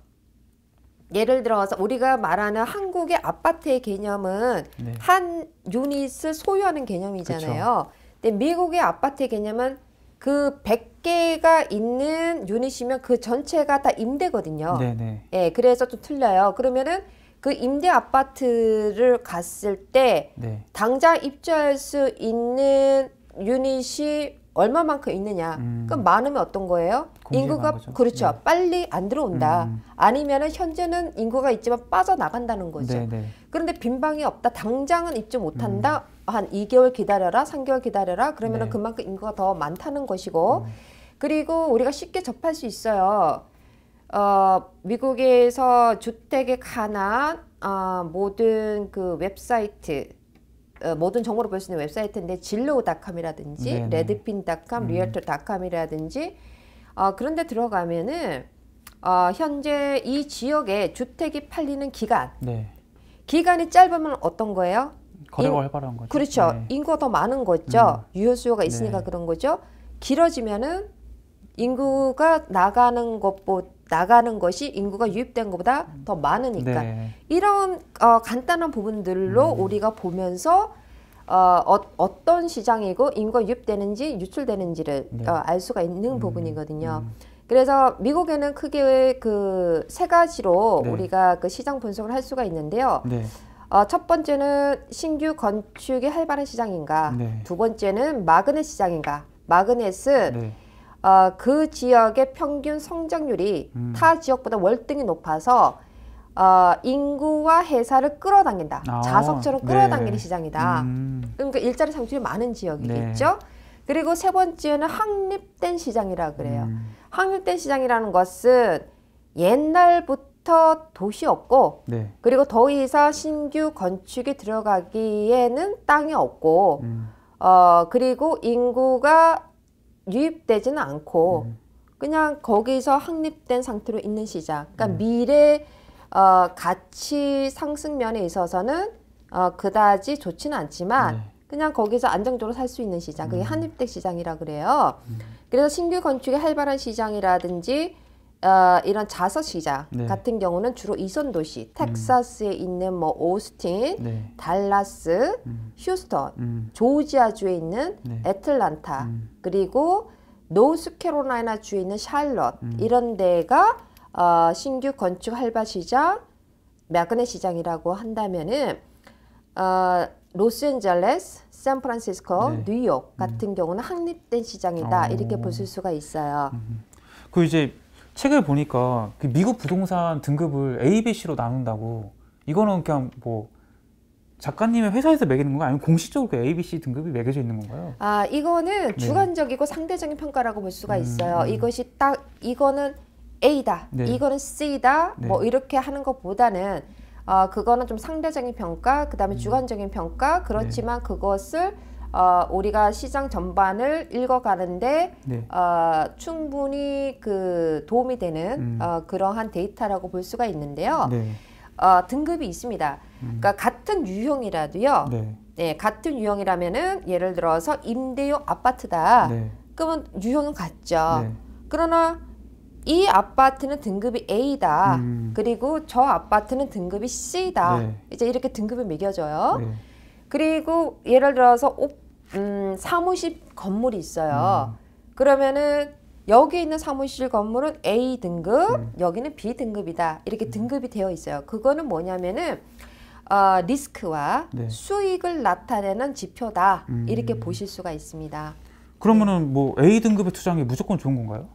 예를 들어서 우리가 말하는 한국의 아파트의 개념은 네. 한 유닛을 소유하는 개념이잖아요. 그쵸. 근데 미국의 아파트의 개념은 그 100개가 있는 유닛이면 그 전체가 다 임대거든요. 네네. 네. 예, 그래서 좀 틀려요. 그러면은 그 임대 아파트를 갔을 때 네. 당장 입주할 수 있는 유닛이 얼마만큼 있느냐. 음. 그럼 많으면 어떤 거예요? 인구가 거죠. 그렇죠. 네. 빨리 안 들어온다. 음. 아니면은 현재는 인구가 있지만 빠져나간다는 거죠. 네네. 네. 그런데 빈 방이 없다. 당장은 입주 못 한다. 음. 한 2개월 기다려라. 3개월 기다려라. 그러면은 네. 그만큼 인구가 더 많다는 것이고. 음. 그리고 우리가 쉽게 접할 수 있어요. 어, 미국에서 주택의 가난 어, 모든 그 웹사이트 어, 모든 정보를 볼 수 있는 웹사이트인데 진로우닷컴이라든지 레드핀닷컴, 음. 리얼터닷컴이라든지 어, 그런데 들어가면은 어, 현재 이 지역에 주택이 팔리는 기간 네. 기간이 짧으면 어떤 거예요? 거래가 활발한 거죠. 그렇죠. 네. 인구가 더 많은 거죠. 음. 유효 수요가 네. 있으니까 네. 그런 거죠. 길어지면은 인구가 나가는 것보다 나가는 것이 인구가 유입된 것보다 더 많으니까 네. 이런 어, 간단한 부분들로 음. 우리가 보면서 어, 어, 떤 시장이고 인구가 유입되는지 유출되는지를 네. 어, 알 수가 있는 음. 부분이거든요. 음. 그래서 미국에는 크게 그 세 가지로 네. 우리가 그 시장 분석을 할 수가 있는데요. 네. 어, 첫 번째는 신규 건축이 활발한 시장인가, 네. 두 번째는 마그넷 시장인가. 마그넷은 네. 어, 그 지역의 평균 성장률이 음. 타 지역보다 월등히 높아서 어, 인구와 회사를 끌어당긴다. 아, 자석처럼 네. 끌어당기는 네. 시장이다. 음. 그러니까 일자리 창출이 많은 지역이겠죠. 네. 그리고 세 번째는 확립된 시장이라 그래요. 음. 확립된 시장이라는 것은 옛날부터 도시 없고 네. 그리고 더 이상 신규 건축이 들어가기에는 땅이 없고 음. 어 그리고 인구가 유입되지는 않고 음. 그냥 거기서 확립된 상태로 있는 시장. 그러니까 음. 미래 어, 가치 상승 면에 있어서는 어, 그다지 좋지는 않지만 네. 그냥 거기서 안정적으로 살 수 있는 시장. 그게 음. 한입대 시장이라 그래요. 음. 그래서 신규 건축의 활발한 시장이라든지 어, 이런 자서 시장 네. 같은 경우는 주로 이선 도시 음. 텍사스에 음. 있는 뭐 오스틴, 네. 달라스, 음. 휴스턴, 음. 조지아주에 있는 네. 애틀란타 음. 그리고 노스캐롤라이나 주에 있는 샬럿 음. 이런 데가 어, 신규 건축 할바 시장 매그네 시장이라고 한다면은 어, 로스앤젤레스, 샌프란시스코, 네. 뉴욕 같은 경우는 확립된 시장이다 오. 어. 이렇게 보실 수가 있어요. 그 이제 책을 보니까 그 미국 부동산 등급을 A, B, C로 나눈다고 이거는 그냥 뭐 작가님의 회사에서 매기는 건가요? 아니면 공식적으로 그 ABC 등급이 매겨져 있는 건가요? 아 이거는 네. 주관적이고 상대적인 평가라고 볼 수가 음, 있어요. 음, 음. 이것이 딱 이거는 A다, 네. 이거는 C다, 네. 뭐 이렇게 하는 것보다는 어, 그거는 좀 상대적인 평가, 그 다음에 음. 주관적인 평가. 그렇지만 네. 그것을 어, 우리가 시장 전반을 읽어가는데 네. 어, 충분히 그 도움이 되는 음. 어, 그러한 데이터라고 볼 수가 있는데요. 네. 어, 등급이 있습니다. 음. 그러니까 같은 유형이라도요. 네. 네. 같은 유형이라면은 예를 들어서 임대용 아파트다. 네. 그러면 유형은 같죠. 네. 그러나 이 아파트는 등급이 A다. 음. 그리고 저 아파트는 등급이 C다. 네. 이제 이렇게 등급이매겨져요 그리고 예를 들어서 음, 사무실 건물이 있어요. 음. 그러면은 여기 있는 사무실 건물은 A 등급, 음. 여기는 B 등급이다. 이렇게 음. 등급이 되어 있어요. 그거는 뭐냐면은 어, 리스크와 네. 수익을 나타내는 지표다. 음. 이렇게 보실 수가 있습니다. 그러면은 네. 뭐 A 등급의 투자한 게 무조건 좋은 건가요?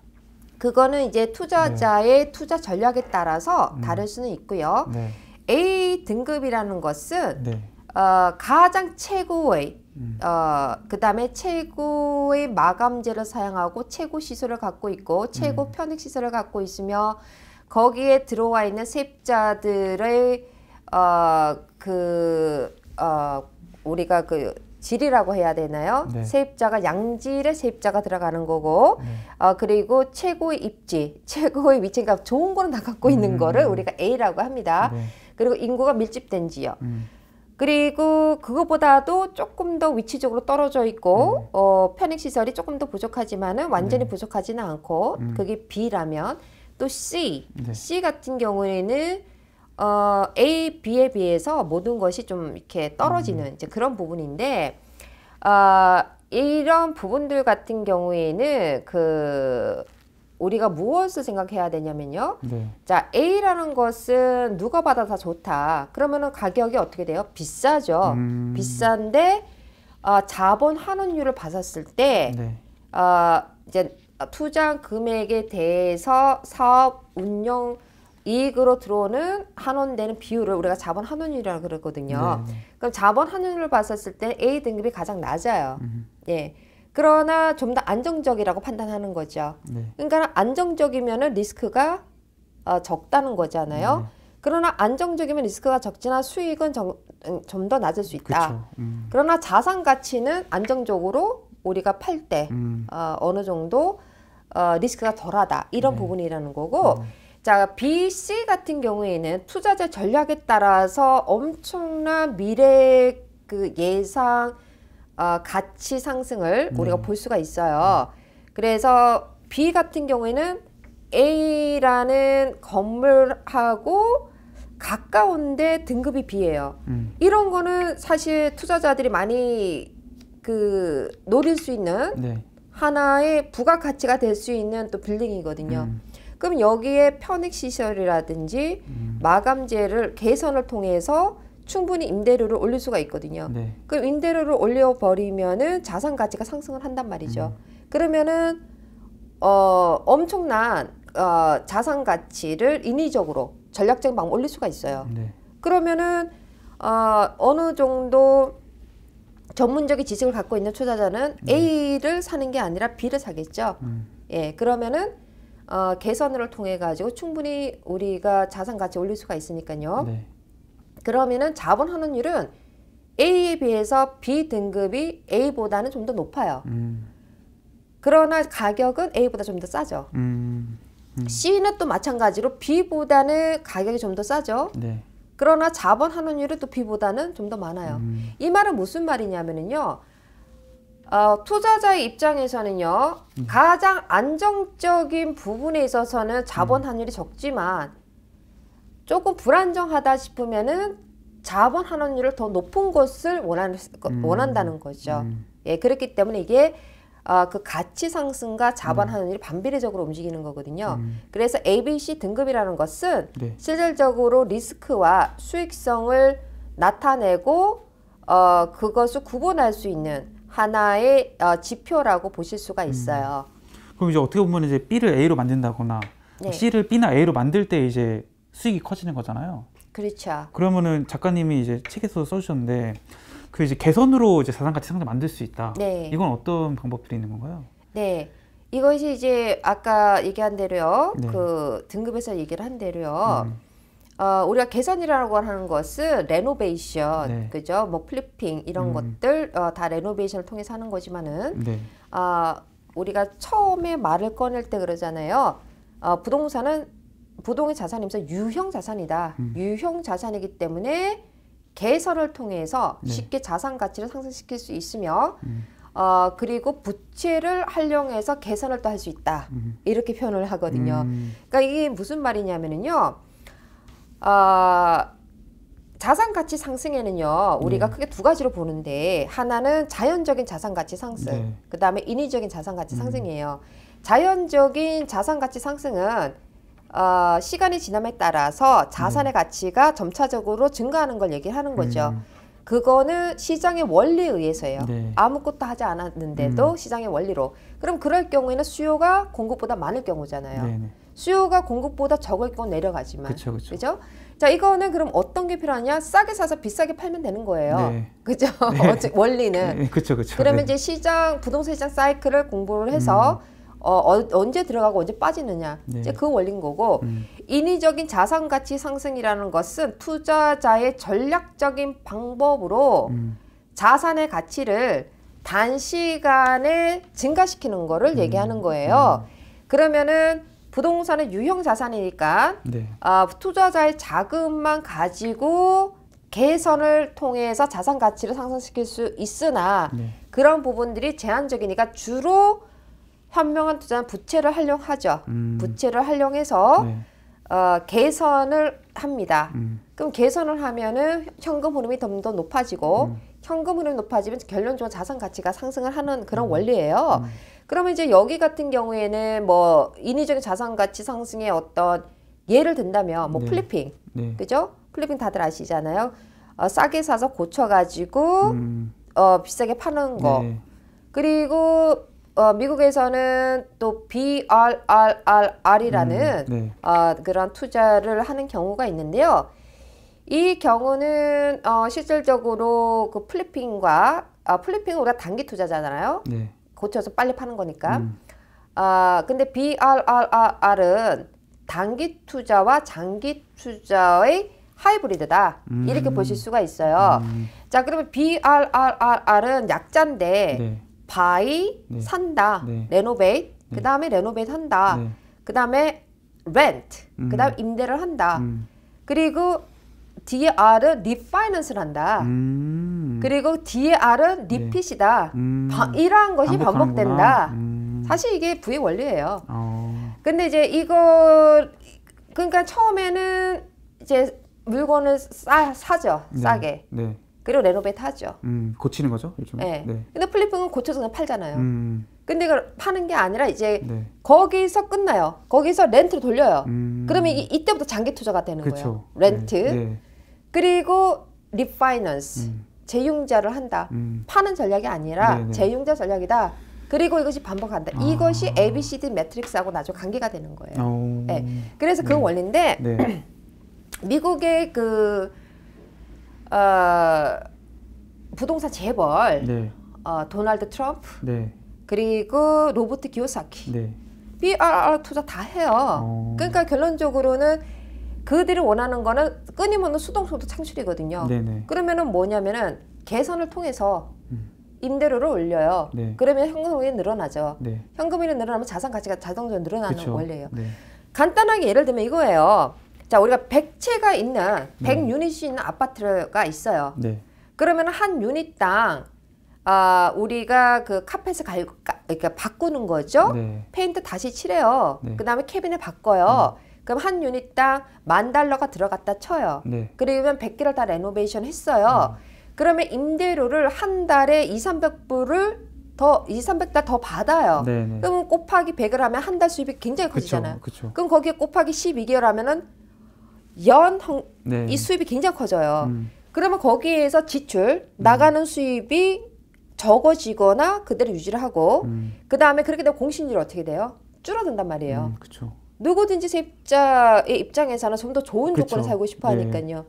그거는 이제 투자자의 네. 투자 전략에 따라서 음. 다를 수는 있고요. 네. A 등급이라는 것은 네. 어, 가장 최고의 음. 어, 그 다음에 최고의 마감재를 사용하고 최고 시설을 갖고 있고 최고 음. 편익 시설을 갖고 있으며 거기에 들어와 있는 세입자들의 어, 그 어, 우리가 그 질이라고 해야 되나요? 네. 세입자가 양질의 세입자가 들어가는 거고, 네. 어, 그리고 최고의 입지, [LAUGHS] 최고의 위치값 좋은 거는 다 갖고 있는 음. 거를 우리가 A라고 합니다. 네. 그리고 인구가 밀집된 지역. 음. 그리고 그것보다도 조금 더 위치적으로 떨어져 있고 음. 어, 편익 시설이 조금 더 부족하지만은 완전히 네. 부족하지는 않고 음. 그게 B라면 또 C, 네. C 같은 경우에는 어, A, B에 비해서 모든 것이 좀 이렇게 떨어지는 음. 이제 그런 부분인데 어, 이런 부분들 같은 경우에는 그 우리가 무엇을 생각해야 되냐면요. 네. 자, A라는 것은 누가 받아서 좋다. 그러면은 가격이 어떻게 돼요? 비싸죠. 음... 비싼데 어, 자본 환원율을 봤었을 때 네. 어, 이제 투자 금액에 대해서 사업 운영 이익으로 들어오는 환원되는 비율을 우리가 자본 환원율이라고 그러거든요. 네. 그럼 자본 환원율을 봤었을 때 A 등급이 가장 낮아요. 음. 예. 그러나 좀 더 안정적이라고 판단하는 거죠. 네. 그러니까 안정적이면 리스크가 어, 적다는 거잖아요. 네. 그러나 안정적이면 리스크가 적지만 수익은 음, 좀더 낮을 수 있다. 음. 그러나 자산 가치는 안정적으로 우리가 팔때 음. 어, 어느 정도 어, 리스크가 덜하다 이런 네. 부분이라는 거고 음. 자 B, C 같은 경우에는 투자자 전략에 따라서 엄청난 미래 그 예상 어, 가치 상승을 네. 우리가 볼 수가 있어요. 그래서 B 같은 경우에는 A라는 건물하고 가까운데 등급이 B예요. 음. 이런 거는 사실 투자자들이 많이 그 노릴 수 있는 네. 하나의 부가 가치가 될 수 있는 또 빌딩이거든요. 음. 그럼 여기에 편익 시설이라든지 음. 마감재를 개선을 통해서 충분히 임대료를 올릴 수가 있거든요. 네. 그럼 임대료를 올려버리면은 자산 가치가 상승을 한단 말이죠. 음. 그러면은 어, 엄청난 어, 자산 가치를 인위적으로 전략적인 방법 올릴 수가 있어요. 네. 그러면은 어, 어느 정도 전문적인 지식을 갖고 있는 투자자는 네. A를 사는 게 아니라 B를 사겠죠. 음. 예, 그러면은 어, 개선을 통해 가지고 충분히 우리가 자산 가치 올릴 수가 있으니까요. 네. 그러면은 자본 환원율은 A에 비해서 B 등급이 A보다는 좀 더 높아요. 음. 그러나 가격은 A보다 좀 더 싸죠. 음. 음. C는 또 마찬가지로 B보다는 가격이 좀 더 싸죠. 네. 그러나 자본 환원율은 또 B보다는 좀 더 많아요. 음. 이 말은 무슨 말이냐면은요. 어, 투자자의 입장에서는요, 음. 가장 안정적인 부분에 있어서는 자본 환율이 적지만 조금 불안정하다 싶으면은 자본 환원율을 더 높은 곳을 원하 음. 원한다는 거죠. 음. 예, 그렇기 때문에 이게 어, 그 가치 상승과 자본 음. 환원율이 반비례적으로 움직이는 거거든요. 음. 그래서 ABC 등급이라는 것은 네. 실질적으로 리스크와 수익성을 나타내고 어, 그것을 구분할 수 있는 하나의 어, 지표라고 보실 수가 음. 있어요. 음. 그럼 이제 어떻게 보면 이제 B를 A로 만든다거나 네. C를 B나 A로 만들 때 이제 수익이 커지는 거잖아요. 그렇죠. 그러면은 작가님이 이제 책에서 써주셨는데 그 이제 개선으로 이제 자산 가치 상장 만들 수 있다. 네. 이건 어떤 방법들이 있는 건가요? 네. 이것이 이제 아까 얘기한 대로요. 네. 그 등급에서 얘기를 한 대로요. 음. 어, 우리가 개선이라고 하는 것은 레노베이션, 네. 그죠? 뭐 플리핑 이런 음. 것들 어, 다 레노베이션을 통해서 하는 거지만은 네. 어, 우리가 처음에 말을 꺼낼 때 그러잖아요. 어, 부동산은 부동의 자산이면서 유형 자산이다. 음. 유형 자산이기 때문에 개설을 통해서 네. 쉽게 자산 가치를 상승시킬 수 있으며 음. 어, 그리고 부채를 활용해서 개선을 또 할 수 있다. 음. 이렇게 표현을 하거든요. 음. 그러니까 이게 무슨 말이냐면은요. 어, 자산 가치 상승에는요 우리가 네. 크게 두 가지로 보는데 하나는 자연적인 자산 가치 상승, 네. 그 다음에 인위적인 자산 가치 음. 상승이에요. 자연적인 자산 가치 상승은 어, 시간이 지남에 따라서 자산의 음. 가치가 점차적으로 증가하는 걸 얘기하는 거죠. 음. 그거는 시장의 원리에 의해서예요. 네. 아무것도 하지 않았는데도 음. 시장의 원리로. 그럼 그럴 경우에는 수요가 공급보다 많을 경우잖아요. 네네. 네. 수요가 공급보다 적을 건 내려가지만. 그쵸, 죠 자, 이거는 그럼 어떤 게 필요하냐? 싸게 사서 비싸게 팔면 되는 거예요. 네. 그죠? 네. [LAUGHS] 원리는. 네, 그쵸, 그쵸. 그러면 네. 이제 시장, 부동산 시장 사이클을 공부를 해서 음. 어, 어, 언제 들어가고 언제 빠지느냐 네. 이제 그 원리인 거고 음. 인위적인 자산 가치 상승이라는 것은 투자자의 전략적인 방법으로 음. 자산의 가치를 단시간에 증가시키는 거를 음. 얘기하는 음. 거예요. 그러면은 부동산은 유형 자산이니까 네. 아, 투자자의 자금만 가지고 개선을 통해서 자산 가치를 상승시킬 수 있으나 네. 그런 부분들이 제한적이니까 주로 현명한 투자는 부채를 활용하죠. 음. 부채를 활용해서 네. 어, 개선을 합니다. 음. 그럼 개선을 하면은 현금 흐름이 좀더 높아지고 음. 현금 흐름이 높아지면 결론적으로 자산 가치가 상승을 하는 그런 음. 원리예요. 음. 그러면 이제 여기 같은 경우에는 뭐 인위적인 자산 가치 상승의 어떤 예를 든다면 뭐 네. 플리핑, 네. 그죠? 플리핑 다들 아시잖아요. 어, 싸게 사서 고쳐가지고 음. 어, 비싸게 파는 거. 네. 그리고 어, 미국에서는 또 BRRR이라는 음, 네. 어, 그런 투자를 하는 경우가 있는데요. 이 경우는 어, 실질적으로 그 플리핑과 아, 플리핑은 우리가 단기 투자잖아요. 자 네. 고쳐서 빨리 파는 거니까. 음. 아 근데 BRRR은 단기 투자와 장기 투자의 하이브리드다 음. 이렇게 보실 수가 있어요. 음. 자 그러면 BRRR은 약자인데 네. 바이 네. 산다. 네. r e n o v 네. 그다음에 레노 n o v 한다. 네. 그다음에 렌트 음. 그다음 임대를 한다. 음. 그리고 뒤에 R은 리파이낸스를 한다. 음. 그리고 뒤에 R은 네. 리핏이다. 네. 이러한 것이 반복된다. 음. 사실 이게 부의 원리예요. 어. 근데 이제 이거 그러니까 처음에는 이제 물건을 싸 사죠. 네. 싸게. 네. 그리고 레노베트 하죠. 음, 고치는 거죠, 일종 네. 네. 근데 플리핑은 고쳐서 그냥 팔잖아요. 음. 근데 이 파는 게 아니라 이제 네. 거기서 끝나요. 거기서 렌트로 돌려요. 음. 그러면 이, 이때부터 장기 투자가 되는 그쵸. 거예요. 렌트. 네. 네. 그리고 리파이낸스. 음. 재융자를 한다. 음. 파는 전략이 아니라 네네. 재융자 네. 전략이다. 그리고 이것이 반복한다. 아. 이것이 ABCD 매트릭스하고 나중에 관계가 되는 거예요. 네. 그래서 그 네. 원리인데 [CLEARS THROAT] 미국의 그 어, 부동산 재벌 네. 어, 도널드 트럼프 네. 그리고 로버트 기요사키 네. BRR 아, 아, 투자 다 해요. 어... 그러니까 결론적으로는 그들이 원하는 거는 끊임없는 수동소득 창출이거든요. 네네. 네. 그러면은 뭐냐면은 개선을 통해서 음. 임대료를 올려요. 네. 그러면 현금이 늘어나죠. 네. 현금이 늘어나면 자산 가치가 자동적으로 늘어나는 그쵸. 원리예요. 네. 간단하게 예를 들면 이거예요. 자 우리가 100채가 있는 100유닛이 음. 있는 아파트가 있어요. 네. 그러면 한 유닛당 아 우리가 그 카펫을 갈 그러니까 바꾸는 거죠. 네. 페인트 다시 칠해요. 네. 그다음에 캐빈을 바꿔요. 음. 그럼 한 유닛당 만 달러가 들어갔다 쳐요. 네. 그러면 100개를 다 레노베이션 했어요. 음. 그러면 임대료를 한 달에 2, 300불을 더 2, 300달 더 받아요. 네네. 그러면 곱하기 100을 하면 한 달 수입이 굉장히 커지잖아요. 그쵸, 그쵸. 그럼 거기에 곱하기 12개월 하면은 연 네. 이 수입이 굉장히 커져요. 음. 그러면 거기에서 지출 음. 나가는 음. 수입이 적어지거나 그대로 유지를 하고 음. 그 다음에 그렇게 되면 공신률이 어떻게 돼요? 줄어든단 말이에요. 음, 그쵸. 누구든지 세입자의 입장에서는 좀 더 좋은 그쵸. 조건을 살고 싶어 하니까요. 네.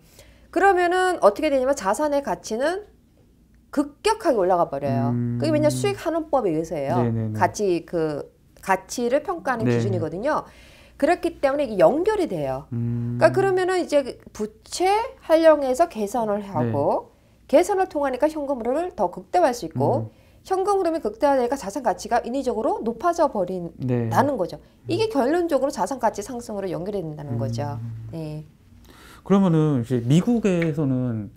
그러면은 어떻게 되냐면 자산의 가치는 급격하게 올라가 버려요. 음. 그게 왜냐 수익 한원법에 의해서예요. 네네네. 가치 그 가치를 평가하는 네. 기준이거든요. 그렇기 때문에 이게 연결이 돼요. 음. 그러니까 그러면은 이제 부채 활용해서 개선을 하고 네. 개선을 통하니까 현금 흐름을 더 극대화할 수 있고 음. 현금 흐름이 극대화되니까 자산 가치가 인위적으로 높아져 버린다는 네. 거죠. 이게 음. 결론적으로 자산 가치 상승으로 연결이 된다는 음. 거죠. 네. 그러면은 이제 미국에서는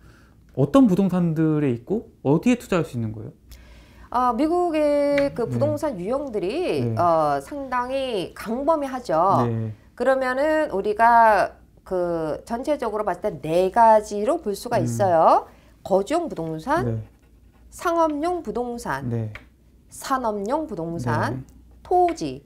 어떤 부동산들에 있고 어디에 투자할 수 있는 거예요? 어, 미국의 그 네. 부동산 네. 유형들이 어, 상당히 강범위하죠. 네. 그러면은 우리가 그 전체적으로 봤을 때 네 가지로 볼 수가 음. 있어요. 거주용 부동산, 네. 상업용 부동산, 산업용 부동산, 토지.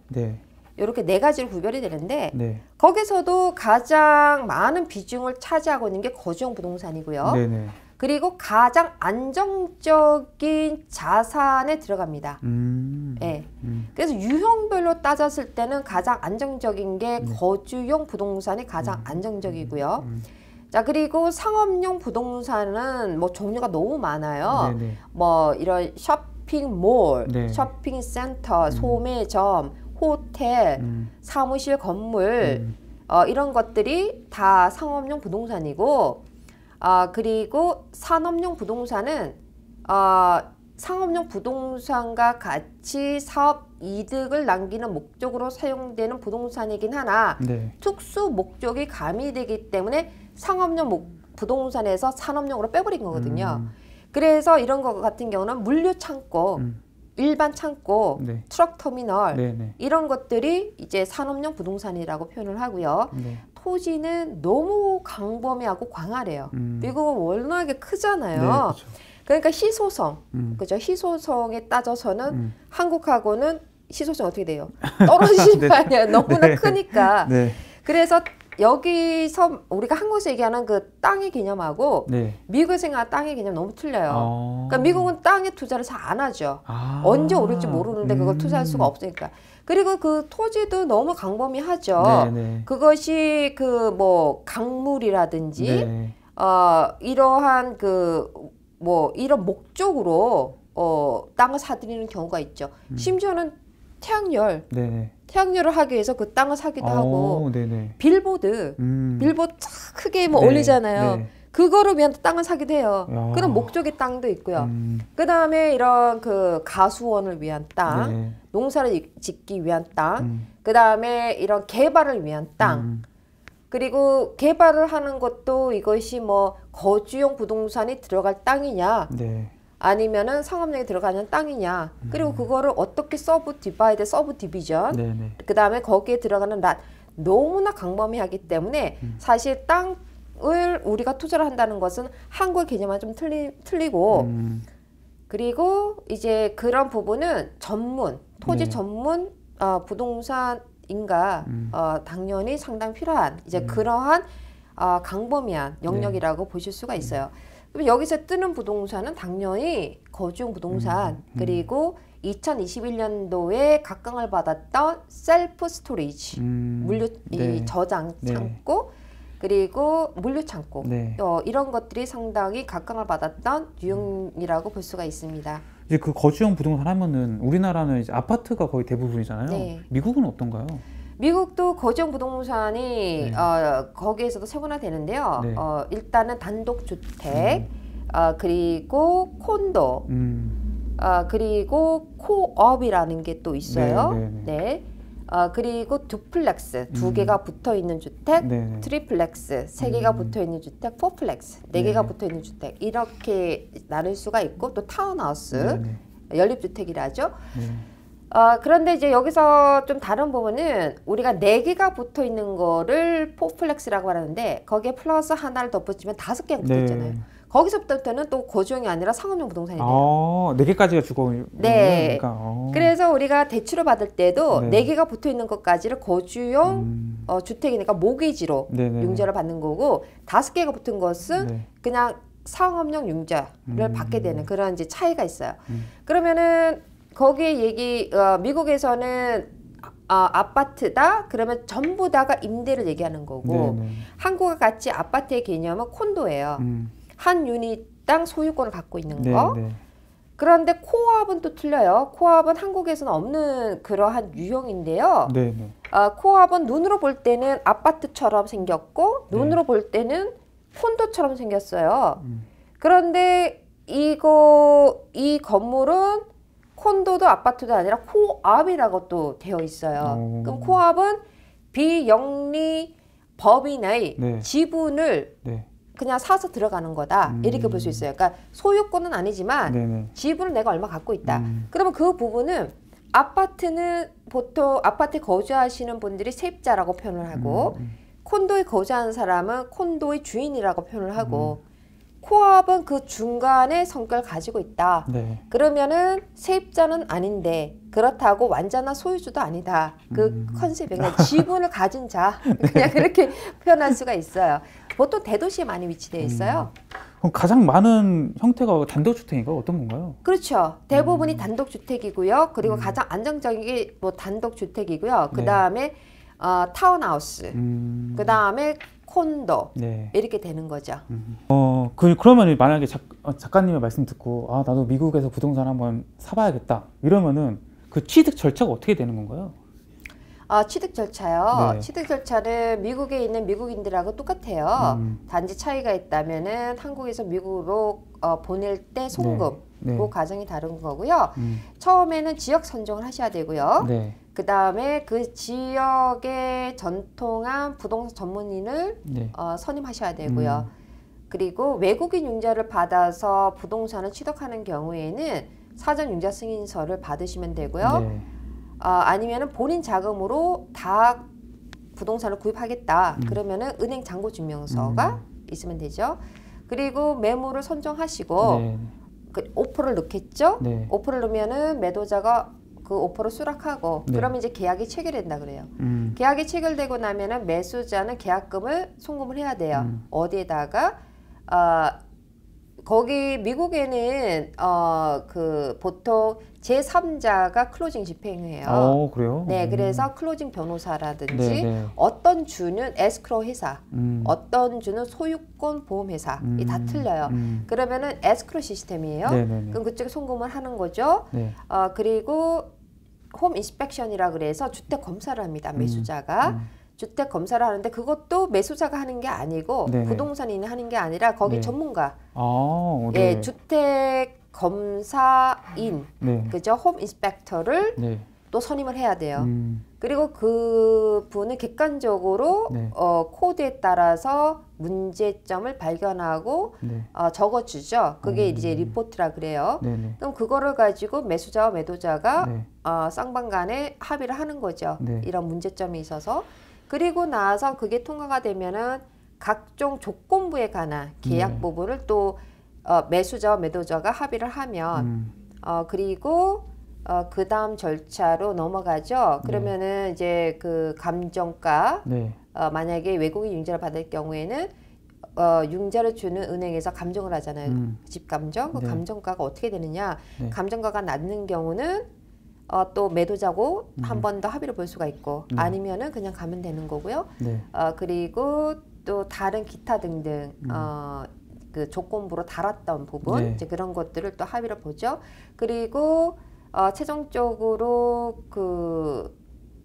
이렇게 네 가지로 구별이 되는데 네. 거기서도 가장 많은 비중을 차지하고 있는 게 거주용 부동산이고요. 네네. 그리고 가장 안정적인 자산에 들어갑니다. 음. 네. 음. 그래서 유형별로 따졌을 때는 가장 안정적인 게 네. 거주용 부동산이 가장 음. 안정적이고요. 음. 자 그리고 상업용 부동산은 뭐 종류가 너무 많아요. 네네. 뭐 이런 쇼핑몰, 네. 쇼핑센터, 음. 소매점, 호텔, 음. 사무실 건물 어, 이런 것들이 다 상업용 부동산이고 아, 그리고 산업용 부동산은 아, 상업용 부동산과 같이 사업 이득을 남기는 목적으로 사용되는 부동산이긴 하나 네. 특수 목적이 가미되기 때문에 상업용 목, 부동산에서 산업용으로 빼버린 거거든요. 음. 그래서 이런 것 같은 경우는 물류 창고, 음. 일반 창고, 네. 트럭 터미널 네, 네. 이런 것들이 이제 산업용 부동산이라고 표현을 하고요. 네. 토지는 너무 광범위하고 광활해요. 음. 미국은 워낙에 크잖아요. 네, 그렇죠. 그러니까 희소성, 음. 그죠? 희소성에 따져서는 음. 한국하고는 희소성 어떻게 돼요? [LAUGHS] 떨어지는 네. 거 아니야. 너무나 네. 크니까. 네. 그래서 여기서 우리가 한국에서 얘기하는 그 땅의 개념하고 네. 미국에서 얘기하는 땅의 개념 너무 틀려요. 아. 그러니까 미국은 땅에 투자를 잘 안 하죠. 아. 언제 오를지 모르는데 그걸 투자할 수가 음. 없으니까. 그리고 그 토지도 너무 광범위하죠. 네네. 그것이 그 뭐 강물이라든지 네어 이러한 그 뭐 이런 목적으로 어 땅을 사들이는 경우가 있죠. 음. 심지어는 태양열 네네. 태양열을 하기 위해서 그 땅을 사기도 오, 어, 하고 빌보드 음. 빌보드 크게 뭐 네. 올리잖아요. 네. 그거를 위한 땅을 사기도 해요. 아. 그런 목적의 땅도 있고요. 음. 그 다음에 이런 그 가수원을 위한 땅, 네. 농사를 짓기 위한 땅, 음. 그 다음에 이런 개발을 위한 땅. 음. 그리고 개발을 하는 것도 이것이 뭐 거주용 부동산이 들어갈 땅이냐, 네. 아니면은 상업용이 들어가는 땅이냐 음. 그리고 그거를 어떻게 서브 디바이드 서브 디비전 그 다음에 거기에 들어가는 낫 너무나 광범위하기 때문에 음. 사실 땅을 우리가 투자를 한다는 것은 한국의 개념과 좀 틀리, 틀리고 음. 그리고 이제 그런 부분은 전문 토지 네. 전문 어, 부동산인가 음. 어, 당연히 상당 히 필요한 이제 음. 그러한 어, 강범위한 네. 영역이라고 네. 보실 수가 있어요. 그럼 여기서 뜨는 부동산은 당연히 거주용 부동산 음. 음. 그리고 2021년도에 각광을 받았던 셀프 스토리지 음. 물류 네. 이 저장 네. 창고 그리고 물류창고 네. 어, 이런 것들이 상당히 각광을 받았던 유형이라고 볼 수가 있습니다. 이제 그 거주형 부동산 하면은 우리나라는 이제 아파트가 거의 대부분이잖아요. 네. 미국은 어떤가요? 미국도 거주형 부동산이 네. 어, 거기에서도 세분화되는데요. 네. 어, 일단은 단독 주택, 음. 어, 그리고 콘도, 음. 어, 그리고 코업이라는 게 또 있어요. 네. 네, 네, 네. 어, 그리고 두플렉스 두 음. 개가 붙어 있는 주택, 네네. 네. 트리플렉스 세 음. 개가 음. 붙어 있는 주택, 포플렉스 네, 네. 개가 붙어 있는 주택 이렇게 나눌 수가 있고 또 타운하우스 네네. 네. 연립주택이라죠. 네. 어, 그런데 이제 여기서 좀 다른 부분은 우리가 네 개가 붙어 있는 거를 포플렉스라고 하는데 거기에 플러스 하나를 덧붙이면 다섯 개가 붙어 있잖아요. 네. 거기서부터는 또 거주용이 아니라 상업용 부동산이 돼요. 어, 네 개까지가 주거. 네. 그 그래서 우리가 대출을 받을 때도 네, 네 개가 붙어 있는 것까지를 거주용 음. 어, 주택이니까 모기지로 네네. 네, 네. 융자를 받는 거고 다섯 개가 붙은 것은 네. 그냥 상업용 융자를 음. 받게 되는 그런 이제 차이가 있어요. 음. 그러면은 거기에 얘기 어, 미국에서는 아, 아파트다 그러면 전부 다가 임대를 얘기하는 거고 네네. 한국과 같이 아파트의 개념은 콘도예요. 음. 한 유닛당 소유권을 갖고 있는 네, 거. 네, 네. 그런데 코어업은 또 틀려요. 코어업은 한국에서는 없는 그러한 유형인데요. 네, 네. 어, 코어업은 눈으로 볼 때는 아파트처럼 생겼고 네. 눈으로 볼 때는 콘도처럼 생겼어요. 음. 그런데 이거 이 건물은 콘도도 아파트도 아니라 코업이라고또 되어 있어요. 오. 그럼 코업은 비영리 법인의 네. 지분을 네. 그냥 사서 들어가는 거다 음. 이렇게 볼 수 있어요. 그러니까 소유권은 아니지만 네네. 지분을 내가 얼마 갖고 있다. 음. 그러면 그 부분은 아파트는 보통 아파트 거주하시는 분들이 세입자라고 표현을 하고 음. 음. 콘도에 거주하는 사람은 콘도의 주인이라고 표현을 하고 음. 코합은 그중간에 성격을 가지고 있다. 네. 그러면은 세입자는 아닌데 그렇다고 완전한 소유주도 아니다. 그 음. 컨셉이 그냥 지분을 가진 자 [LAUGHS] 그냥 그렇게 표현할 수가 있어요. 보통 대도시에 많이 위치되어 음. 있어요. 음. 그럼 가장 많은 형태가 단독주택인가 어떤 건가요? 그렇죠. 대부분이 음. 단독주택이고요. 그리고 음. 가장 안정적인 게 뭐 단독주택이고요. 그 다음에 네. 어, 타운하우스. 음. 그 다음에 콘도 네. 이렇게 되는 거죠. 음. 어, 그, 그러면 만약에 작, 어, 가님의 말씀 듣고 아 나도 미국에서 부동산 한번 사봐야겠다 이러면은 그 취득 절차가 어떻게 되는 건가요? 아, 취득 절차요. 네. 취득 절차는 미국에 있는 미국인들하고 똑같아요. 음. 단지 차이가 있다면은 한국에서 미국으로 어, 보낼 때 네. 송금 네. 네. 그 과정이 다른 거고요. 음. 처음에는 지역 선정을 하셔야 되고요. 네. 그 다음에 그 지역의 전통한 부동산 전문인을 네. 어, 선임하셔야 되고요. 음. 그리고 외국인 융자를 받아서 부동산을 취득하는 경우에는 사전 융자 승인서를 받으시면 되고요. 네. 어, 아니면은 본인 자금으로 다 부동산을 구입하겠다. 음. 그러면은 은행 잔고 증명서가 음. 있으면 되죠. 그리고 매물을 선정하시고 네. 그 오퍼를 넣겠죠. 네. 오퍼를 넣으면은 매도자가 그 오퍼를 수락하고 네. 그러면 이제 계약이 체결된다 그래요. 음. 계약이 체결되고 나면은 매수자는 계약금을 송금을 해야 돼요. 음. 어디에다가 어, 거기 미국에는 어 그 보통 제3자가 클로징 집행해요. 어, 그래요? 네, 음. 그래서 클로징 변호사라든지 네네. 네. 어떤 주는 에스크로 회사, 음. 어떤 주는 소유권 보험 회사 음. 이다 틀려요. 음. 그러면은 에스크로 시스템이에요. 네네네. 네, 네. 그럼 그쪽에 송금을 하는 거죠. 네. 어, 그리고 홈 인스펙션이라 그래서 주택 검사를 합니다. 음, 매수자가. 음. 주택 검사를 하는데 그것도 매수자가 하는 게 아니고 네네. 부동산인이 하는 게 아니라 거기 네. 전문가 아, 어, 네. 예 주택 검사인 네. 그죠 홈 인스펙터를 네. 또 선임을 해야 돼요. 음. 그리고 그 분은 객관적으로 네. 어, 코드에 따라서 문제점을 발견하고 네. 어, 적어주죠. 그게 음. 이제 리포트라 그래요. 네네. 네. 그럼 그거를 가지고 매수자와 매도자가 네. 어, 쌍방간에 합의를 하는 거죠. 네. 이런 문제점이 있어서 그리고 나서 그게 통과가 되면은 각종 조건부에 관한 계약 네. 부분을 또 어, 매수자와 매도자가 합의를 하면 음. 어, 그리고 어, 그 다음 절차로 넘어가죠. 네. 그러면은 네. 이제 그 감정가 네. 어, 만약에 외국인 융자를 받을 경우에는 어, 융자를 주는 은행에서 감정을 하잖아요. 음. 집 감정. 그 네. 감정가가 어떻게 되느냐. 네. 감정가가 낮는 경우는 어, 또 매도자고 음. 한번 더 합의를 볼 수가 있고 음. 아니면은 그냥 가면 되는 거고요. 네. 어, 그리고 또 다른 기타 등등 음. 어, 그 조건부로 달았던 부분 네. 이제 그런 것들을 또 합의를 보죠. 그리고 어, 최종적으로 그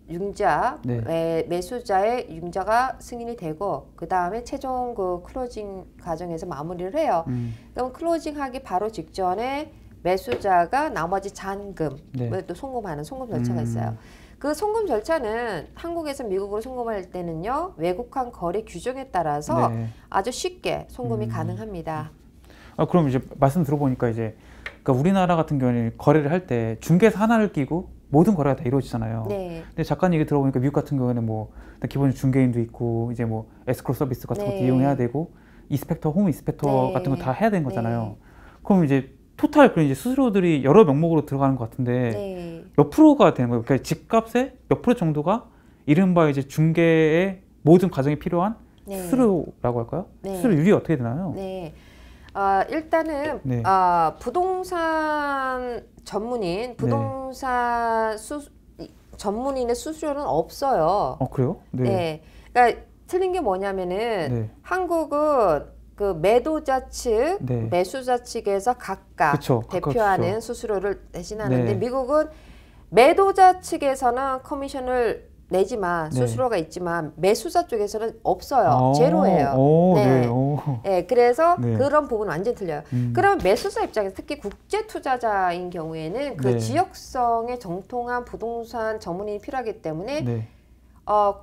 융자 네. 매수자의 융자가 승인이 되고 그 다음에 최종 그 클로징 과정에서 마무리를 해요. 음. 그럼 클로징하기 바로 직전에 매수자가 나머지 잔금을 네. 또 송금하는 송금 절차가 음. 있어요. 그 송금 절차는 한국에서 미국으로 송금할 때는요 외국한 거래 규정에 따라서 네. 아주 쉽게 송금이 음. 가능합니다. 아 그럼 이제 말씀 들어보니까 이제 그러니까 우리나라 같은 경우는 거래를 할 때 중개사 하나를 끼고 모든 거래가 다 이루어지잖아요. 네. 근데 작가님 얘기 들어보니까 미국 같은 경우에는 뭐 기본 중개인도 있고 이제 뭐 에스크로 서비스 같은 네. 것도 이용해야 되고 이스펙터, 홈 이스펙터 네. 같은 거 다 해야 되는 네. 거잖아요. 그럼 이제 토탈 그런 이제 수수료들이 여러 명목으로 들어가는 것 같은데 네. 몇 프로가 되는 거예요? 그러니까 집값의 몇 프로 정도가 이른바 이제 중개의 모든 과정에 필요한 네. 수수료라고 할까요? 네. 수수료율이 어떻게 되나요? 네. 어, 일단은 네. 어, 부동산 전문인 네. 부동산 수 전문인의 수수료는 없어요. 어 그래요? 네. 네. 그러니까 틀린 게 뭐냐면은 네. 한국은 그 매도자 측, 네. 매수자 측에서 각각 그쵸, 대표하는 그쵸. 수수료를 대신하는데 네. 미국은 매도자 측에서는 커미션을 내지만 네. 수수료가 있지만 매수자 쪽에서는 없어요. 오, 어, 제로예요. 오, 네. 네. 오. 네. 그래서 네. 그런 부분 은 완전 틀려요. 음. 그면 매수자 입장에서 특히 국제 투자자인 경우에는 그지역성에 네. 정통한 부동산 전문인이 필요하기 때문에 네. 어,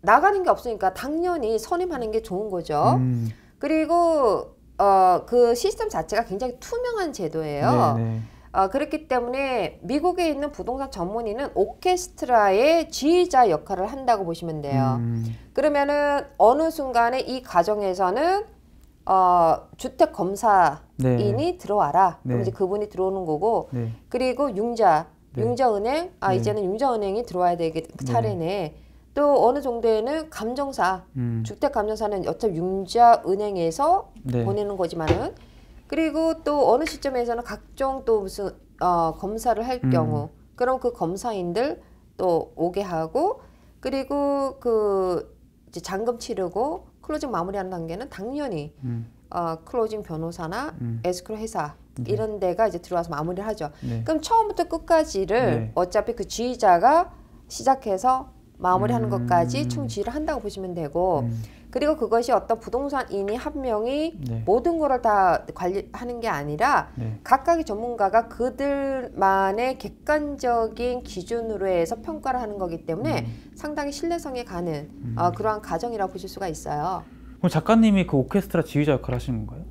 나가는 게 없으니까 당연히 선임하는 게 좋은 거죠. 음. 그리고 어, 그 시스템 자체가 굉장히 투명한 제도예요. 네네. 네. 어, 그렇기 때문에 미국에 있는 부동산 전문의는 오케스트라의 지휘자 역할을 한다고 보시면 돼요. 음. 그러면은 어느 순간에 이 가정에서는 어, 주택 검사인이 네. 들어와라. 네. 그럼 이제 네. 그분이 들어오는 거고, 네. 그리고 융자, 네. 융자은행, 아 이제는 융자은행이 들어와야 되게 차례네. 또 어느 정도에는 감정사, 음. 주택 감정사는 어차피 융자 은행에서 네. 보내는 거지만은 그리고 또 어느 시점에서는 각종 또 무슨 어, 검사를 할 음. 경우 그럼 그 검사인들 또 오게 하고 그리고 그 이제 잔금 치르고 클로징 마무리하는 단계는 당연히 음. 어, 클로징 변호사나 음. 에스크로 회사 네. 이런 데가 이제 들어와서 마무리를 하죠. 네. 그럼 처음부터 끝까지를 네. 어차피 그 지휘자가 시작해서 마무리하는 음. 것까지 충지를 한다고 보시면 되고 음. 그리고 그것이 어떤 부동산인이 한 명이 네. 모든 거를 다 관리하는 게 아니라 네. 각각의 전문가가 그들만의 객관적인 기준으로 해서 평가를 하는 거기 때문에 음. 상당히 신뢰성에 가는 음. 어, 그러한 가정이라고 보실 수가 있어요. 그럼 작가님이 그 오케스트라 지휘자 역할을 하시는 건가요?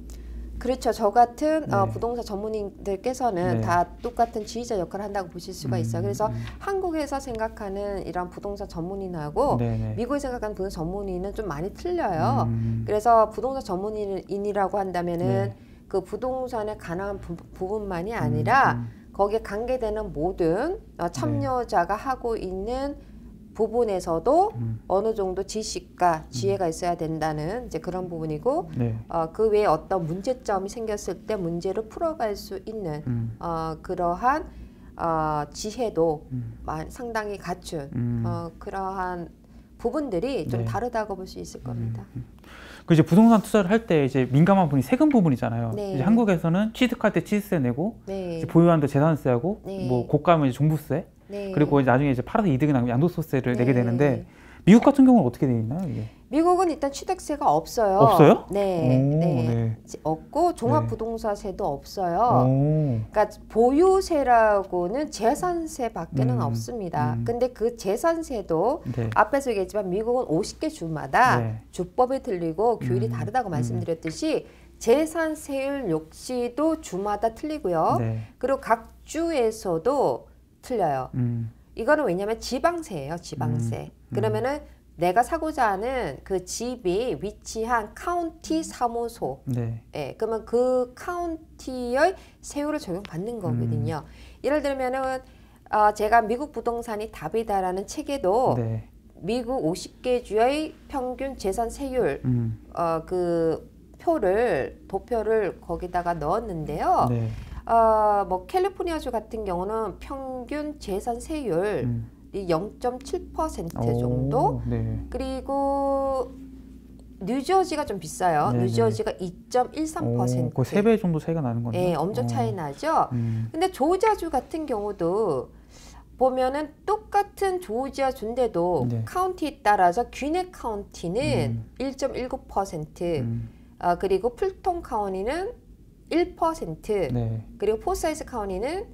그렇죠. 저 같은 어, 네. 어, 부동산 전문인들께서는 네. 다 똑같은 지휘자 역할을 한다고 보실 수가 음, 있어요. 그래서 음. 한국에서 생각하는 이런 부동산 전문인하고 네네. 미국에 생각하는 부동산 전문인은 좀 많이 틀려요. 음. 그래서 부동산 전문인이라고 한다면은 네. 그 부동산에 관한 부, 분만이 아니라 음, 음. 거기에 관계되는 모든 어, 네. 참여자가 하고 있는 부분에서도 음. 어느 정도 지식과 음. 지혜가 있어야 된다는 이제 그런 부분이고 네. 어, 그 외에 어떤 문제점이 생겼을 때 문제를 풀어갈 수 있는 음. 어, 그러한 어, 지혜도 음. 상당히 갖춘 음. 어, 그러한 부분들이 좀 네. 다르다고 볼 수 있을 겁니다. 음, 그 이제 부동산 투자를 할 때 이제 민감한 부 분이 세금 부분이잖아요. 네. 이제 한국에서는 취득할 때 취득세 내고 네. 보유한는 재산세하고 네. 뭐 고가면 이제 종부세 네. 그리고 이제 나중에 이제 팔아서 이득이 나면 양도소세를 네. 내게 되는데 미국 같은 경우는 어떻게 되어 있나요? 이게? 미국은 일단 취득세가 없어요. 없어요? 네. 오, 네. 네. 없고 종합부동산세도 네. 없어요. 오. 그러니까 보유세라고는 재산세밖에는 음, 없습니다. 음. 근데 그 재산세도 네. 앞에서 얘기했지만 미국은 50개 주마다 네. 주법이 틀리고 규율이 음, 다르다고 음. 말씀드렸듯이 재산세율 역시도 주마다 틀리고요. 네. 그리고 각 주에서도 틀려요. 음. 이거는 왜냐면 지방세예요, 지방세. 음. 음. 그러면은 내가 사고자 하는 그 집이 위치한 카운티 사무소. 네. 예, 그러면 그 카운티의 세율을 적용받는 거거든요. 음. 예를 들면은 어, 제가 미국 부동산이 답이다라는 책에도 네. 미국 50개 주의 평균 재산 세율 음. 어, 그 표를 도표를 거기다가 넣었는데요. 네. 어, 뭐 캘리포니아주 같은 경우는 평균 재산 세율이 음. 0.7% 정도. 네. 그리고 뉴저지가 좀 비싸요. 네네. 네. 뉴저지가 2.13%. 거의 3배 정도 차이가 나는 거네요. 네, 엄청 차이 나죠. 음. 근데 조자주 같은 경우도 보면은 똑같은 조지아 준데도 네. 카운티에 따라서 귀네 카운티는 음. 1.19%, 음. 어, 그리고 풀톤 카운티는 1% 네. 그리고 포사이즈 카운티는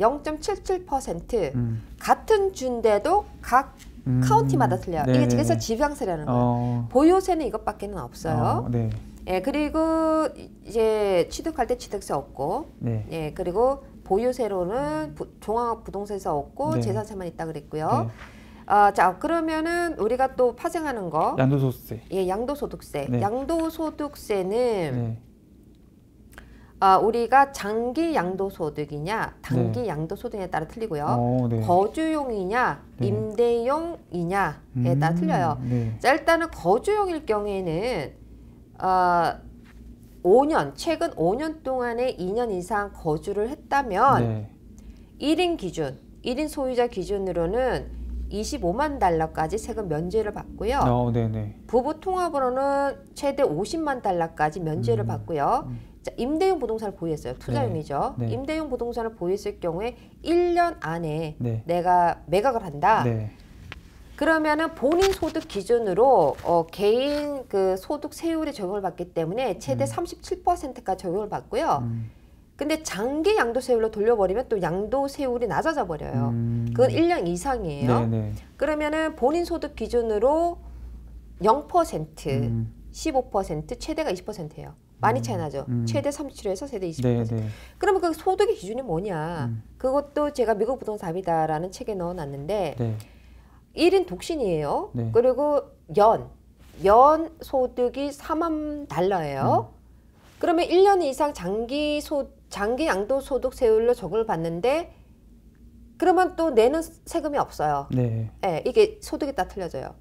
0.77% 음. 같은 주인데도 각 음. 카운티마다 틀려요. 네 이게 그래서 지방세라는 거예요. 어. 보유세는 이것밖에는 없어요. 어, 네. 예, 그리고 이제 취득할 때 취득세 없고, 네. 예, 그리고 보유세로는 부, 종합 부동산에서 없고 네. 재산세만 있다 그랬고요. 네. 어, 자 그러면은 우리가 또 파생하는 거 양도소득세. 예, 양도소득세. 네. 양도소득세는 네. 어, 우리가 장기 양도소득이냐 단기 네. 양도소득에 따라 틀리고요. 오, 어, 네. 거주용이냐 네. 임대용이냐에 음, 따라 틀려요. 네. 자 일단은 거주용일 경우에는 어, 5년 최근 5년 동안에 2년 이상 거주를 했다면 네. 일인 기준 일인 소유자 기준으로는 25만 달러까지 세금 면제를 받고요. 오, 어, 네, 부부 통합으로는 최대 50만 달러까지 면제를 음, 받고요. 음. 자, 임대용 부동산을 보유했어요. 투자용이죠. 네. 네. 임대용 부동산을 보유했을 경우에 1년 안에 네. 내가 매각을 한다. 네. 그러면은 본인 소득 기준으로 어, 개인 그 소득 세율에 적용을 받기 때문에 최대 음. 37%까지 적용을 받고요. 음. 근데 장기 양도세율로 돌려버리면 또 양도세율이 낮아져 버려요. 음. 그건 1년 이상이에요. 네, 네. 그러면은 본인 소득 기준으로 0%, 음. 15%, 최대가 20%예요. 많이 음. 차이 나죠. 음. 최대 37에서 세대 20%. 네, 네. 그러면 그 소득의 기준이 뭐냐? 음. 그것도 제가 미국 부동 산이다라는 책에 넣어놨는데 네. 1인 독신이에요. 네. 그리고 연, 연 소득이 4만 달러예요. 음. 그러면 1년 이상 장기 소 장기 양도 소득 세율로 적용을 받는데 그러면 또 내는 세금이 없어요. 네. 네 이게 소득이 다 틀려져요.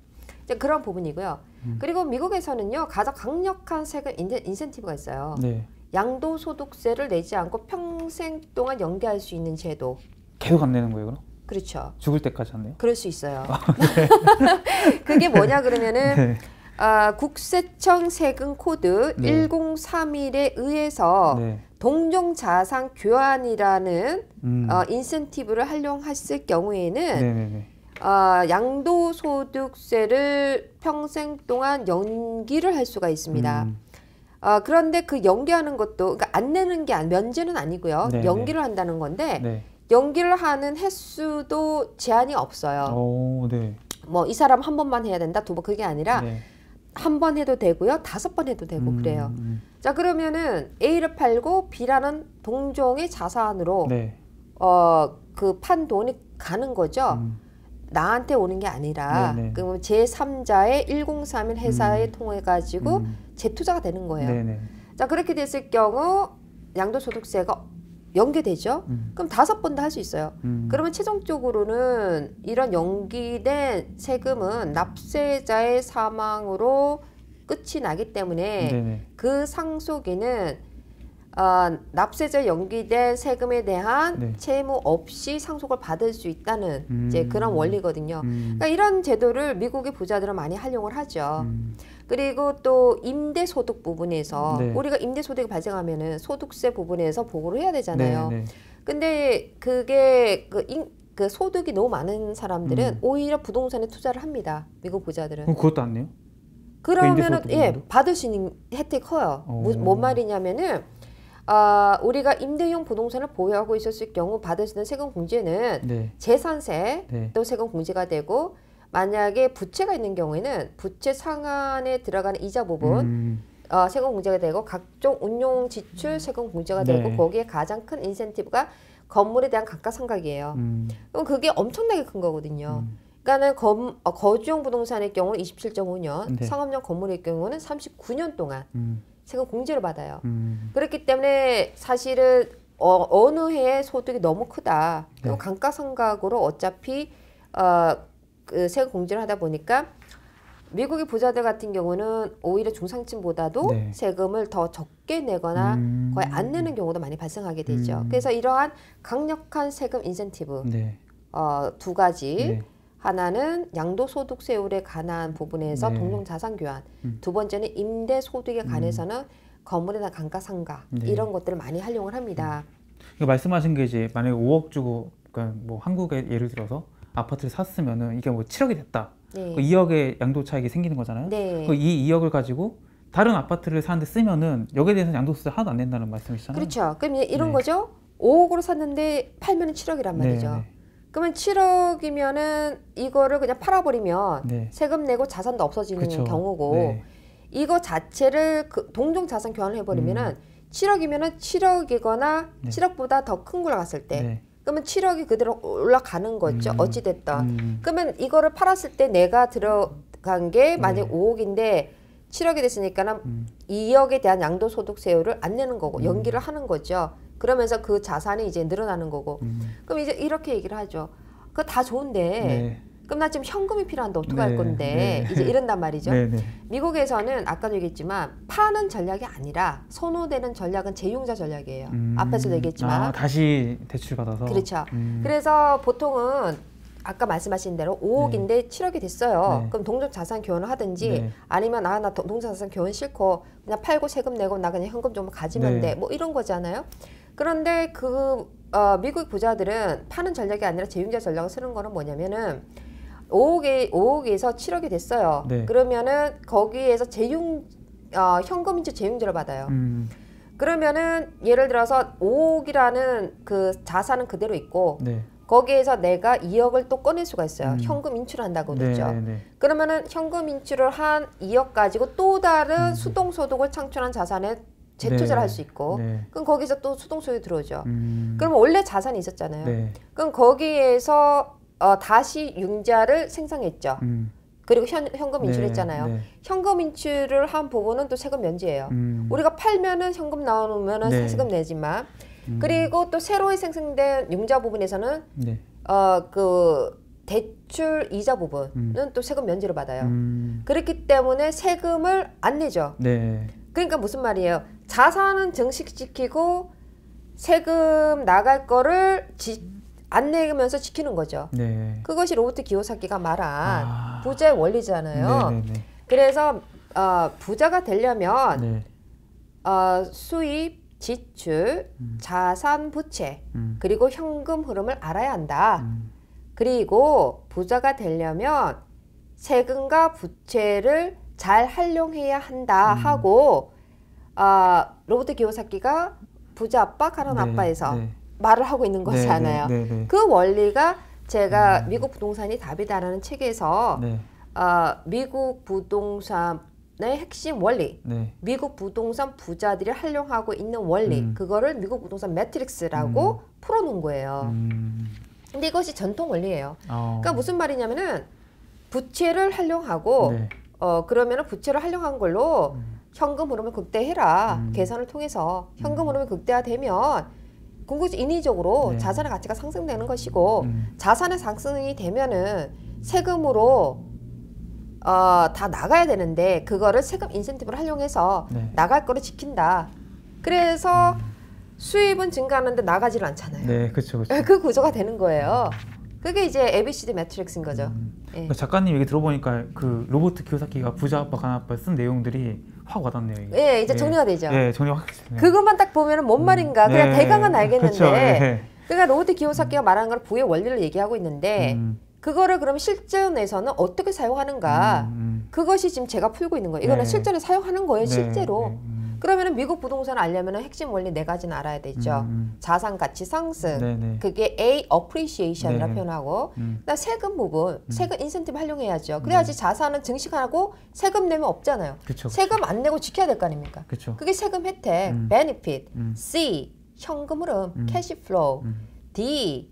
이제 그런 부분이고요. 음. 그리고 미국에서는요 가장 강력한 세금 인센, 티브가 있어요. 네. 양도소득세를 내지 않고 평생 동안 연계할수 있는 제도. 계속 안 내는 거예요, 그럼? 그렇죠. 죽을 때까지 안 내요? 그럴 수 있어요. 아, 네. [LAUGHS] 그게 뭐냐 그러면은 네. 아, 국세청 세금 코드 네. 1031에 의해서 네. 동종 자산 교환이라는 음. 어, 인센티브를 활용했을 경우에는 네, 네, 네. 아, 양도소득세를 평생 동안 연기를 할 수가 있습니다. 음. 아, 그런데 그 연기하는 것도 그러니까 안 내는 게 아니, 면제는 아니고요. 네, 네. 연기를 한다는 건데 네. 연기를 하는 횟수도 제한이 없어요. 오, 네. 뭐 이 사람 한 번만 해야 된다, 두번 그게 아니라 네. 한번 해도 되고요, 다섯 번 해도 되고 음, 그래요. 음. 음. 자 그러면은 A를 팔고 B라는 동종의 자산으로 네. 어그 판 돈이 가는 거죠. 음. 나한테 오는 게 아니라 그러면 제3자의 1031 회사에 음. 통해 가지고 음. 재투자가 되는 거예요. 네네. 자 그렇게 됐을 경우 양도소득세가 연계되죠. 음. 그럼 다섯 번다할수 있어요. 음. 그러면 최종적으로는 이런 연기된 세금은 납세자의 사망으로 끝이 나기 때문에 네네. 그 상속인은 어, 아, 납세자 연기된 세금에 대한 네. 채무 없이 상속을 받을 수 있다는 음. 이제 그런 원리거든요. 음. 그러니까 이런 제도를 미국의 부자들은 많이 활용을 하죠. 음. 그리고 또 임대 소득 부분에서 네. 우리가 임대 소득이 발생하면은 소득세 부분에서 보고를 해야 되잖아요. 네, 네. 근데 그게 그 인, 그 소득이 너무 많은 사람들은 음. 오히려 부동산에 투자를 합니다. 미국 부자들은. 그것도 안 내요? 그 그러면은 그예 받을 수 있는 혜택 커요. 오. 어. 뭔 말이냐면은 어, 우리가 임대용 부동산을 보유하고 있었을 경우 받을 수 있는 세금 공제는 네. 재산세 네. 또 세금 공제가 되고 만약에 부채가 있는 경우에는 부채 상한에 들어가는 이자 부분 음. 어, 세금 공제가 되고 각종 운용 지출 세금 공제가 네. 되고 거기에 가장 큰 인센티브가 건물에 대한 감가상각이에요. 음. 그럼 그게 엄청나게 큰 거거든요. 음. 그러니까는 거, 어, 거주용 부동산의 경우 27.5년, 네. 상업용 건물의 경우는 39년 동안 음. 세금 공제를 받아요. 음. 그렇기 때문에 사실은 어, 어느 해에 소득이 너무 크다. 그리고 네. 감가상각으로 어차피 어, 그 세금 공제를 하다 보니까 미국의 부자들 같은 경우는 오히려 중상층보다도 네. 세금을 더 적게 내거나 음. 거의 안 내는 경우도 많이 발생하게 되죠. 음. 그래서 이러한 강력한 세금 인센티브 네. 어, 두 가지 네. 하나는 양도소득세율에 관한 부분에서 네. 동종자산교환, 음. 두 번째는 임대소득에 음. 관해서는 음. 건물이나 강가상가 네. 이런 것들을 많이 활용을 합니다. 음. 이 말씀하신 게 이제 만약에 5억 주고 그러니까 뭐 한국에 예를 들어서 아파트를 샀으면 이게 뭐 7억이 됐다. 네. 2억의 양도 차익이 생기는 거잖아요. 네. 이 2억을 가지고 다른 아파트를 사는데 쓰면은 여기에 대해서 양도세 하나도 안 낸다는 말씀이시잖아요. 그렇죠. 그럼 이런 네. 거죠. 5억으로 샀는데 팔면 7억이란 말이죠. 네. 그러면 7억이면은 이거를 그냥 팔아버리면 네. 세금 내고 자산도 없어지는 그쵸. 경우고 네. 이거 자체를 그 동종 자산 교환을 해버리면은 음. 7억이면은 7억이거나 네. 7억보다 더 큰 걸로 갔을 때 네. 그러면 7억이 그대로 올라가는 거죠 음. 어찌 됐든 음. 그러면 이거를 팔았을 때 내가 들어간 게 만약 네. 5억인데 7억이 됐으니까는 음. 2억에 대한 양도소득세율을 안 내는 거고 음. 연기를 하는 거죠. 그러면서 그 자산이 이제 늘어나는 거고. 음. 그럼 이제 이렇게 얘기를 하죠. 그거 다 좋은데 네. 그럼 나 지금 현금이 필요한데 어떡게 네, 할 건데 네. 이제 이런단 말이죠. 네, 네, 미국에서는 아까도 얘기했지만 파는 전략이 아니라 선호되는 전략은 재융자 전략이에요. 음, 앞에서 얘기했지만 아, 다시 대출 받아서 그렇죠. 음. 그래서 보통은 아까 말씀하신 대로 5억인데 7억이 됐어요. 네. 그럼 동전 자산 교환을 하든지 아니면 아 나 동전 자산 교환 싫고 그냥 팔고 세금 내고 나 그냥 현금 좀 가지면 돼. 뭐 이런 거잖아요. 그런데 그 어, 미국 부자들은 파는 전략이 아니라 재융자 전략을 쓰는 거는 뭐냐면은 5억에 5억에서 7억이 됐어요. 네. 그러면은 거기에서 재융 어, 현금인지 재융자를 받아요. 음. 그러면은 예를 들어서 5억이라는 그 자산은 그대로 있고 네. 거기에서 내가 2억을 또 꺼낼 수가 있어요. 음. 현금 인출한다고 을 네, 그러죠. 네네. 네. 그러면은 현금 인출을 한 2억 가지고 또 다른 음. 수동 소득을 창출한 자산에 재투자를 네. 할수 있고 네. 그럼 거기서 또 수동소유 들어오죠. 음. 그럼 원래 자산이 있었잖아요. 네. 그럼 거기에서 어, 다시 융자를 생성했죠. 음. 그리고 현, 현금 네. 인출했잖아요. 네. 현금 인출을 한 부분은 또 세금 면제예요. 음. 우리가 팔면은 현금 나오면은 네. 세금 내지만 음. 그리고 또 새로이 생성된 융자 부분에서는 어, 그 대출 이자 부분은 음. 또 세금 면제를 받아요. 음. 그렇기 때문에 세금을 안 내죠. 그러니까 무슨 말이에요? 자산은 증식시키고 세금 나갈 거를 지, 안 내면서 지키는 거죠. 네. 그것이 로버트 기호사키가 말한 아... 부자의 원리잖아요. 네네네. 네, 네. 그래서 어, 부자가 되려면 네. 어, 수입, 지출, 음. 자산, 부채 음. 그리고 현금 흐름을 알아야 한다. 음. 그리고 부자가 되려면 세금과 부채를 잘 활용해야 한다 음. 하고 아 로버트 기요사키가 부자 아빠 가난 네, 아빠에서 네. 말을 하고 있는 거잖아요. 네, 네, 네, 네, 그 원리가 제가 음. 미국 부동산이 답이다라는 책에서 아, 미국 부동산의 핵심 원리, 미국 부동산 부자들이 활용하고 있는 원리, 음. 그거를 미국 부동산 매트릭스라고 음. 풀어놓은 거예요. 음. 근데 이것이 전통 원리예요. 어. 그러니까 무슨 말이냐면은 부채를 활용하고 어 그러면은 부채를활용한 걸로 음. 현금 흐름을 극대해라 음. 계산을 통해서 현금 음. 흐름이 극대화되면 궁극적 인위적으로 네. 자산의 가치가 상승되는 것이고 음. 자산의 상승이 되면은 세금으로 어, 다 나가야 되는데 그거를 세금 인센티브를 활용해서 네. 나갈 거를 지킨다. 그래서 음. 수입은 증가하는데 나가질 않잖아요. 네, 그렇그렇그 예, 구조가 되는 거예요. 음. 그게 이제 ABCD 매트릭스인 거죠. 음. 예. 그러니까 작가님 얘기 들어보니까 그 로버트 키오사키가 부자 아빠 가난 아빠 쓴 내용들이 확 와닿네요. 이게. 예, 이제 예. 정리가 되죠. 예, 정리 확. 그것만 딱 보면은 뭔 음. 말인가 음. 그냥 네. 대강은 알겠는데. 그렇죠. 예. 그러니까 로버트 기호사키가 말하는 걸 부의 원리를 얘기하고 있는데 음. 그거를 그럼 실전에서는 어떻게 사용하는가 음, 음, 음. 그것이 지금 제가 풀고 있는 거예요. 이거는 네. 실전에 사용하는 거예요, 네. 실제로. 네. 그러면은 미국 부동산을 알려면은 핵심 원리 네 가지는 알아야 되죠. 음. 음. 자산 가치 상승. 네네. 네. 그게 A appreciation이라 네네. 표현하고 음. 세금 부분, 음. 세금 인센티브 활용해야죠. 음. 그래야지 네. 자산은 증식하고 세금 내면 없잖아요. 그쵸, 그쵸. 세금 안 내고 지켜야 될 거 아닙니까? 그쵸. 그게 세금 혜택, 음. benefit. C 현금 흐름, 캐시 플로우. D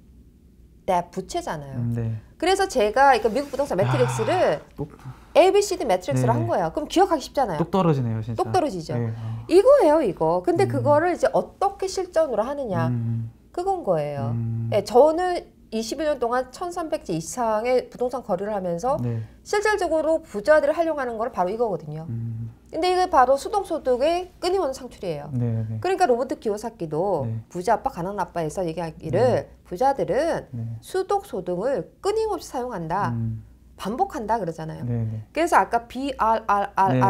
대 부채잖아요. 네. 그래서 제가 그러니까 미국 부동산 매트릭스를 아, 뭐. A, B, C, D 매트릭스를 네. 한 거예요. 그럼 기억하기 쉽잖아요. 똑 떨어지네요, 진짜. 똑 떨어지죠. 네. 이거예요, 이거. 근데 음. 그거를 이제 어떻게 실전으로 하느냐. 음. 그건 거예요. 음. 네, 저는 21년 동안 1,300지 이상의 부동산 거래를 하면서 네. 실질적으로 부자들을 활용하는 걸 바로 이거거든요. 음. 근데 이게 바로 수동소득의 끊임없는 상출이에요. 네네. 네. 그러니까 로버트 기호사키도 네. 부자 아빠, 가난 아빠에서 얘기하기를 네. 부자들은 네. 수동소득을 끊임없이 사용한다. 음. 반복한다 그러잖아요. 네네. 네. 그래서 아까 BRRR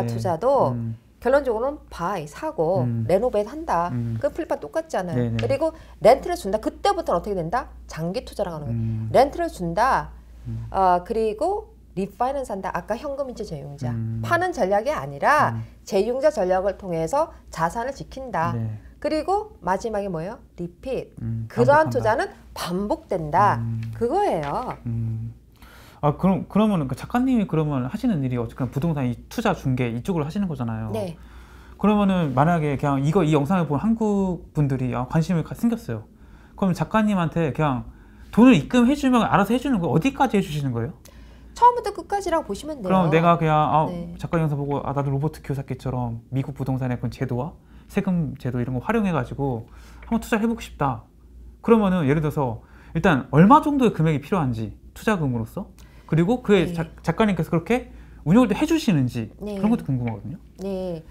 네. 투자도 음. 결론적으로는 바이 사고 음. 레노베이 한다. 음. 그 플립과 똑같잖아요. 네네. 네. 그리고 렌트를 준다. 그때부터는 어떻게 된다? 장기 투자라고 하는 거예요. 음. 렌트를 준다. 음. 어, 그리고 리파이낸산다 아까 현금인지 재융자. 음. 파는 전략이 아니라 재융자 음. 전략을 통해서 자산을 지킨다. 네. 그리고 마지막에 뭐예요? 리핏. 그러한 투자는 반복된다. 그거예요. 아 그럼 그러면 그 작가님이 그러면 하시는 일이 어쨌든 부동산 이 투자 중개 이쪽으로 하시는 거잖아요. 네. 그러면은 만약에 그냥 이거 이 영상을 본 한국 분들이 아, 관심을 가, 생겼어요. 그럼 작가님한테 그냥 돈을 입금해주면 알아서 해주는 거 어디까지 해주시는 거예요? 처음부터 끝까지라고 보시면 돼요. 그럼 내가 그냥 아, 네. 작가 영상 보고 아 나도 로버트 키오사키처럼 미국 부동산의 그 제도와 세금 제도 이런 거 활용해가지고 한번 투자 를 해보고 싶다. 그러면은 예를 들어서 일단 얼마 정도의 금액이 필요한지 투자금으로서 그리고 그 네. 작가님께서 그렇게 운영을 또 해주시는지 네. 그런 것도 궁금하거든요. 네.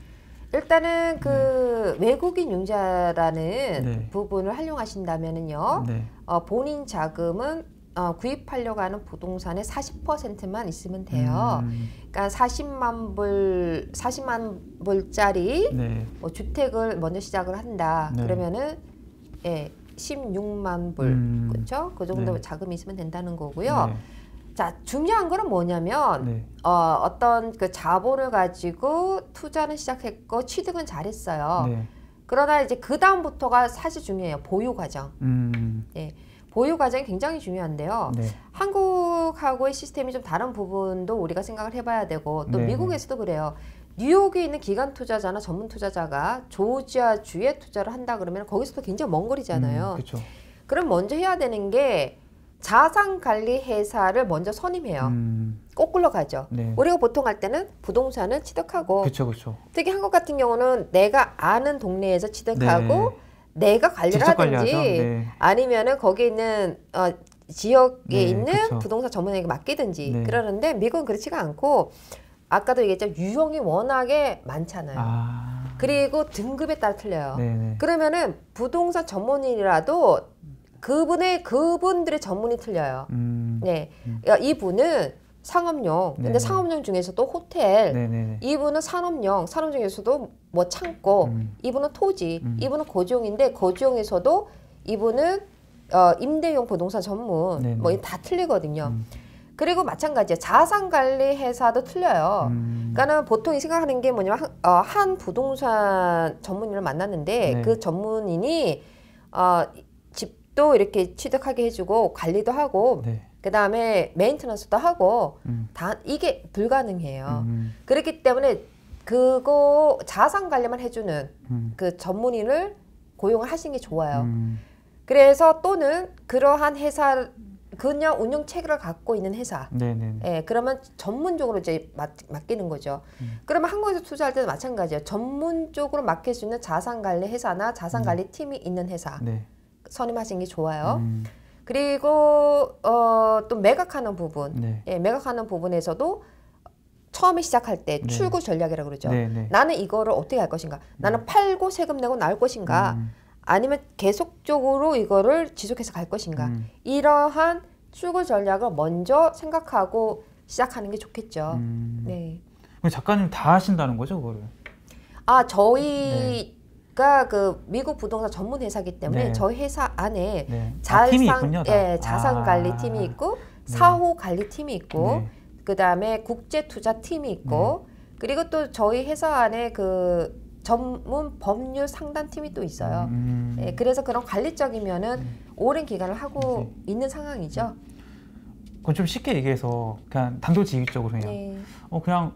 일단은 네. 그 네. 외국인 융자라는 네. 부분을 활용하신다면은요, 네. 어, 본인 자금은 어, 구입하려고 하는 부동산의 40%만 있으면 돼요. 음. 그러니까 40만 불, 40만 불짜리 네. 뭐 주택을 먼저 시작을 한다. 네. 그러면은 예, 16만 불, 음. 그렇죠? 그 정도 자금이 있으면 된다는 거고요. 자 중요한 거는 뭐냐면 네. 어, 어떤 그 자본을 가지고 투자는 시작했고 취득은 잘했어요. 네. 그러나 이제 그 다음부터가 사실 중요해요. 보유 과정. 음. 예. 보유 과정이 굉장히 중요한데요. 네. 한국하고의 시스템이 좀 다른 부분도 우리가 생각을 해봐야 되고 또 네. 미국에서도 그래요. 뉴욕에 있는 기관 투자자나 전문 투자자가 조지아 주에 투자를 한다 그러면 거기서도 굉장히 먼 거리잖아요. 음, 그럼 먼저 해야 되는 게 자산관리회사를 먼저 선임해요. 음. 거꾸로 가죠. 네. 우리가 보통 할 때는 부동산은 취득하고 그쵸, 그쵸. 특히 한국 같은 경우는 내가 아는 동네에서 취득하고 네. 내가 관리를 하든지 네. 아니면은 거기 있는 어, 지역에 네, 있는 그쵸. 부동산 전문에게 맡기든지 네. 그러는데 미국은 그렇지가 않고 아까도 얘기했죠 유형이 워낙에 많잖아요. 아. 그리고 등급에 따라 틀려요. 네, 그러면은 부동산 전문인이라도 그분의 그분들의 전문이 틀려요. 음. 네, 그 이분은 상업용. 근데 네네. 상업용 중에서도 호텔. 네네 네, 네. 이분은 산업용. 산업 중에서도 뭐 창고. 음. 이분은 토지. 음. 이분은 고지용인데 고지용에서도 이분은 어, 임대용 부동산 전문. 네, 뭐다 틀리거든요. 음. 그리고 마찬가지예요. 자산 관리 회사도 틀려요. 음. 그러니까는 보통 이 생각하는 게 뭐냐면 한, 어, 한 부동산 전문인을 만났는데 네. 그 전문인이 어, 또 이렇게 취득하게 해주고 관리도 하고 네. 그 다음에 메인터넌스도 하고 음. 다 이게 불가능해요. 음, 음. 그렇기 때문에 그거 자산 관리만 해주는 음. 그 전문인을 고용을 하시는게 좋아요. 음. 그래서 또는 그러한 회사 그냥 운영 체계를 갖고 있는 회사. 네네. 네, 네. 예, 그러면 전문적으로 이제 맡, 기는 거죠. 음. 그러면 한국에서 투자할 때도 마찬가지예요. 전문적으로 맡길 수 있는 자산 관리 회사나 자산 네. 관리 팀이 있는 회사. 네. 선임하신 게 좋아요. 음. 그리고 어, 또 매각하는 부분, 네. 예, 매각하는 부분에서도 처음에 시작할 때 네. 출구 전략이라고 그러죠. 네, 네. 나는 이거를 어떻게 할 것인가? 나는 음. 팔고 세금 내고 나올 것인가? 음. 아니면 계속적으로 이거를 지속해서 갈 것인가? 음. 이러한 출구 전략을 먼저 생각하고 시작하는 게 좋겠죠. 음. 네. 작가님 다 하신다는 거죠, 그거를? 아, 저희 네. 가그 그러니까 미국 부동산 전문 회사기 때문에 네. 저희 회사 안에 네. 아, 자산 예, 아, 예, 자산 관리 팀이 있고 네. 사호 관리 팀이 있고 네. 그다음에 국제 투자 팀이 있고 네. 그리고 또 저희 회사 안에 그 전문 법률 상담팀이 또 있어요. 음. 예, 그래서 그런 관리적이면은 음. 오랜 기간을 하고 그치. 있는 상황이죠. 그건 좀 쉽게 얘기해서 그냥 단도직입적으로 그냥 네. 어 그냥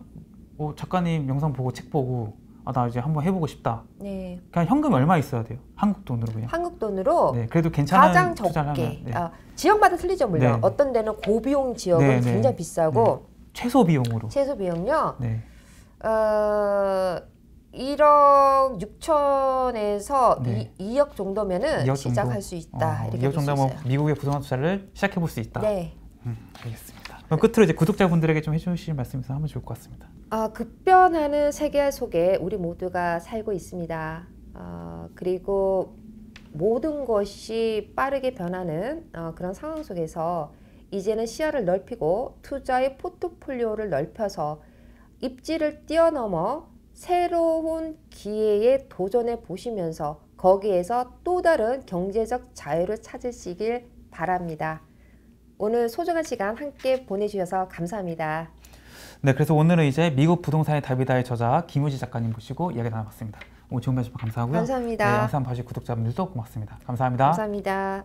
어 작가님 영상 보고 책 보고 아, 나 이제 한번 해보고 싶다. 네. 그냥 현금 얼마 있어야 돼요? 한국 돈으로 그냥. 한국 돈으로. 네. 그래도 괜찮은 가장 적게. 네. 아, 지역마다 틀리죠 물론. 네. 어떤 데는 고비용 지역은 네, 네. 굉장히 비싸고. 네. 최소 비용으로. 최소 비용요. 네. 어, 1억 6천에서 네. 2, 억 정도면은 2억 정도? 시작할 수 있다. 어, 이렇게 2억 정도면 미국의 부동산 투자를 시작해 볼수 있다. 네. 음, 알겠습니다. 어, 끝으로 이제 구독자분들에게 좀 해주실 말씀 이으면 하면 좋을 것 같습니다. 아, 급변하는 세계 속에 우리 모두가 살고 있습니다. 어, 그리고 모든 것이 빠르게 변하는 어, 그런 상황 속에서 이제는 시야를 넓히고 투자의 포트폴리오를 넓혀서 입지를 뛰어넘어 새로운 기회에 도전해 보시면서 거기에서 또 다른 경제적 자유를 찾으시길 바랍니다. 오늘 소중한 시간 함께 보내주셔서 감사합니다. 네, 그래서 오늘은 이제 미국 부동산의 답이다의 저자 김우지 작가님 모시고 이야기 나눠봤습니다. 오늘 좋은 말씀 감사하고요. 감사합니다. 네, 영상 봐주신 구독자분들도 고맙습니다. 감사합니다. 감사합니다.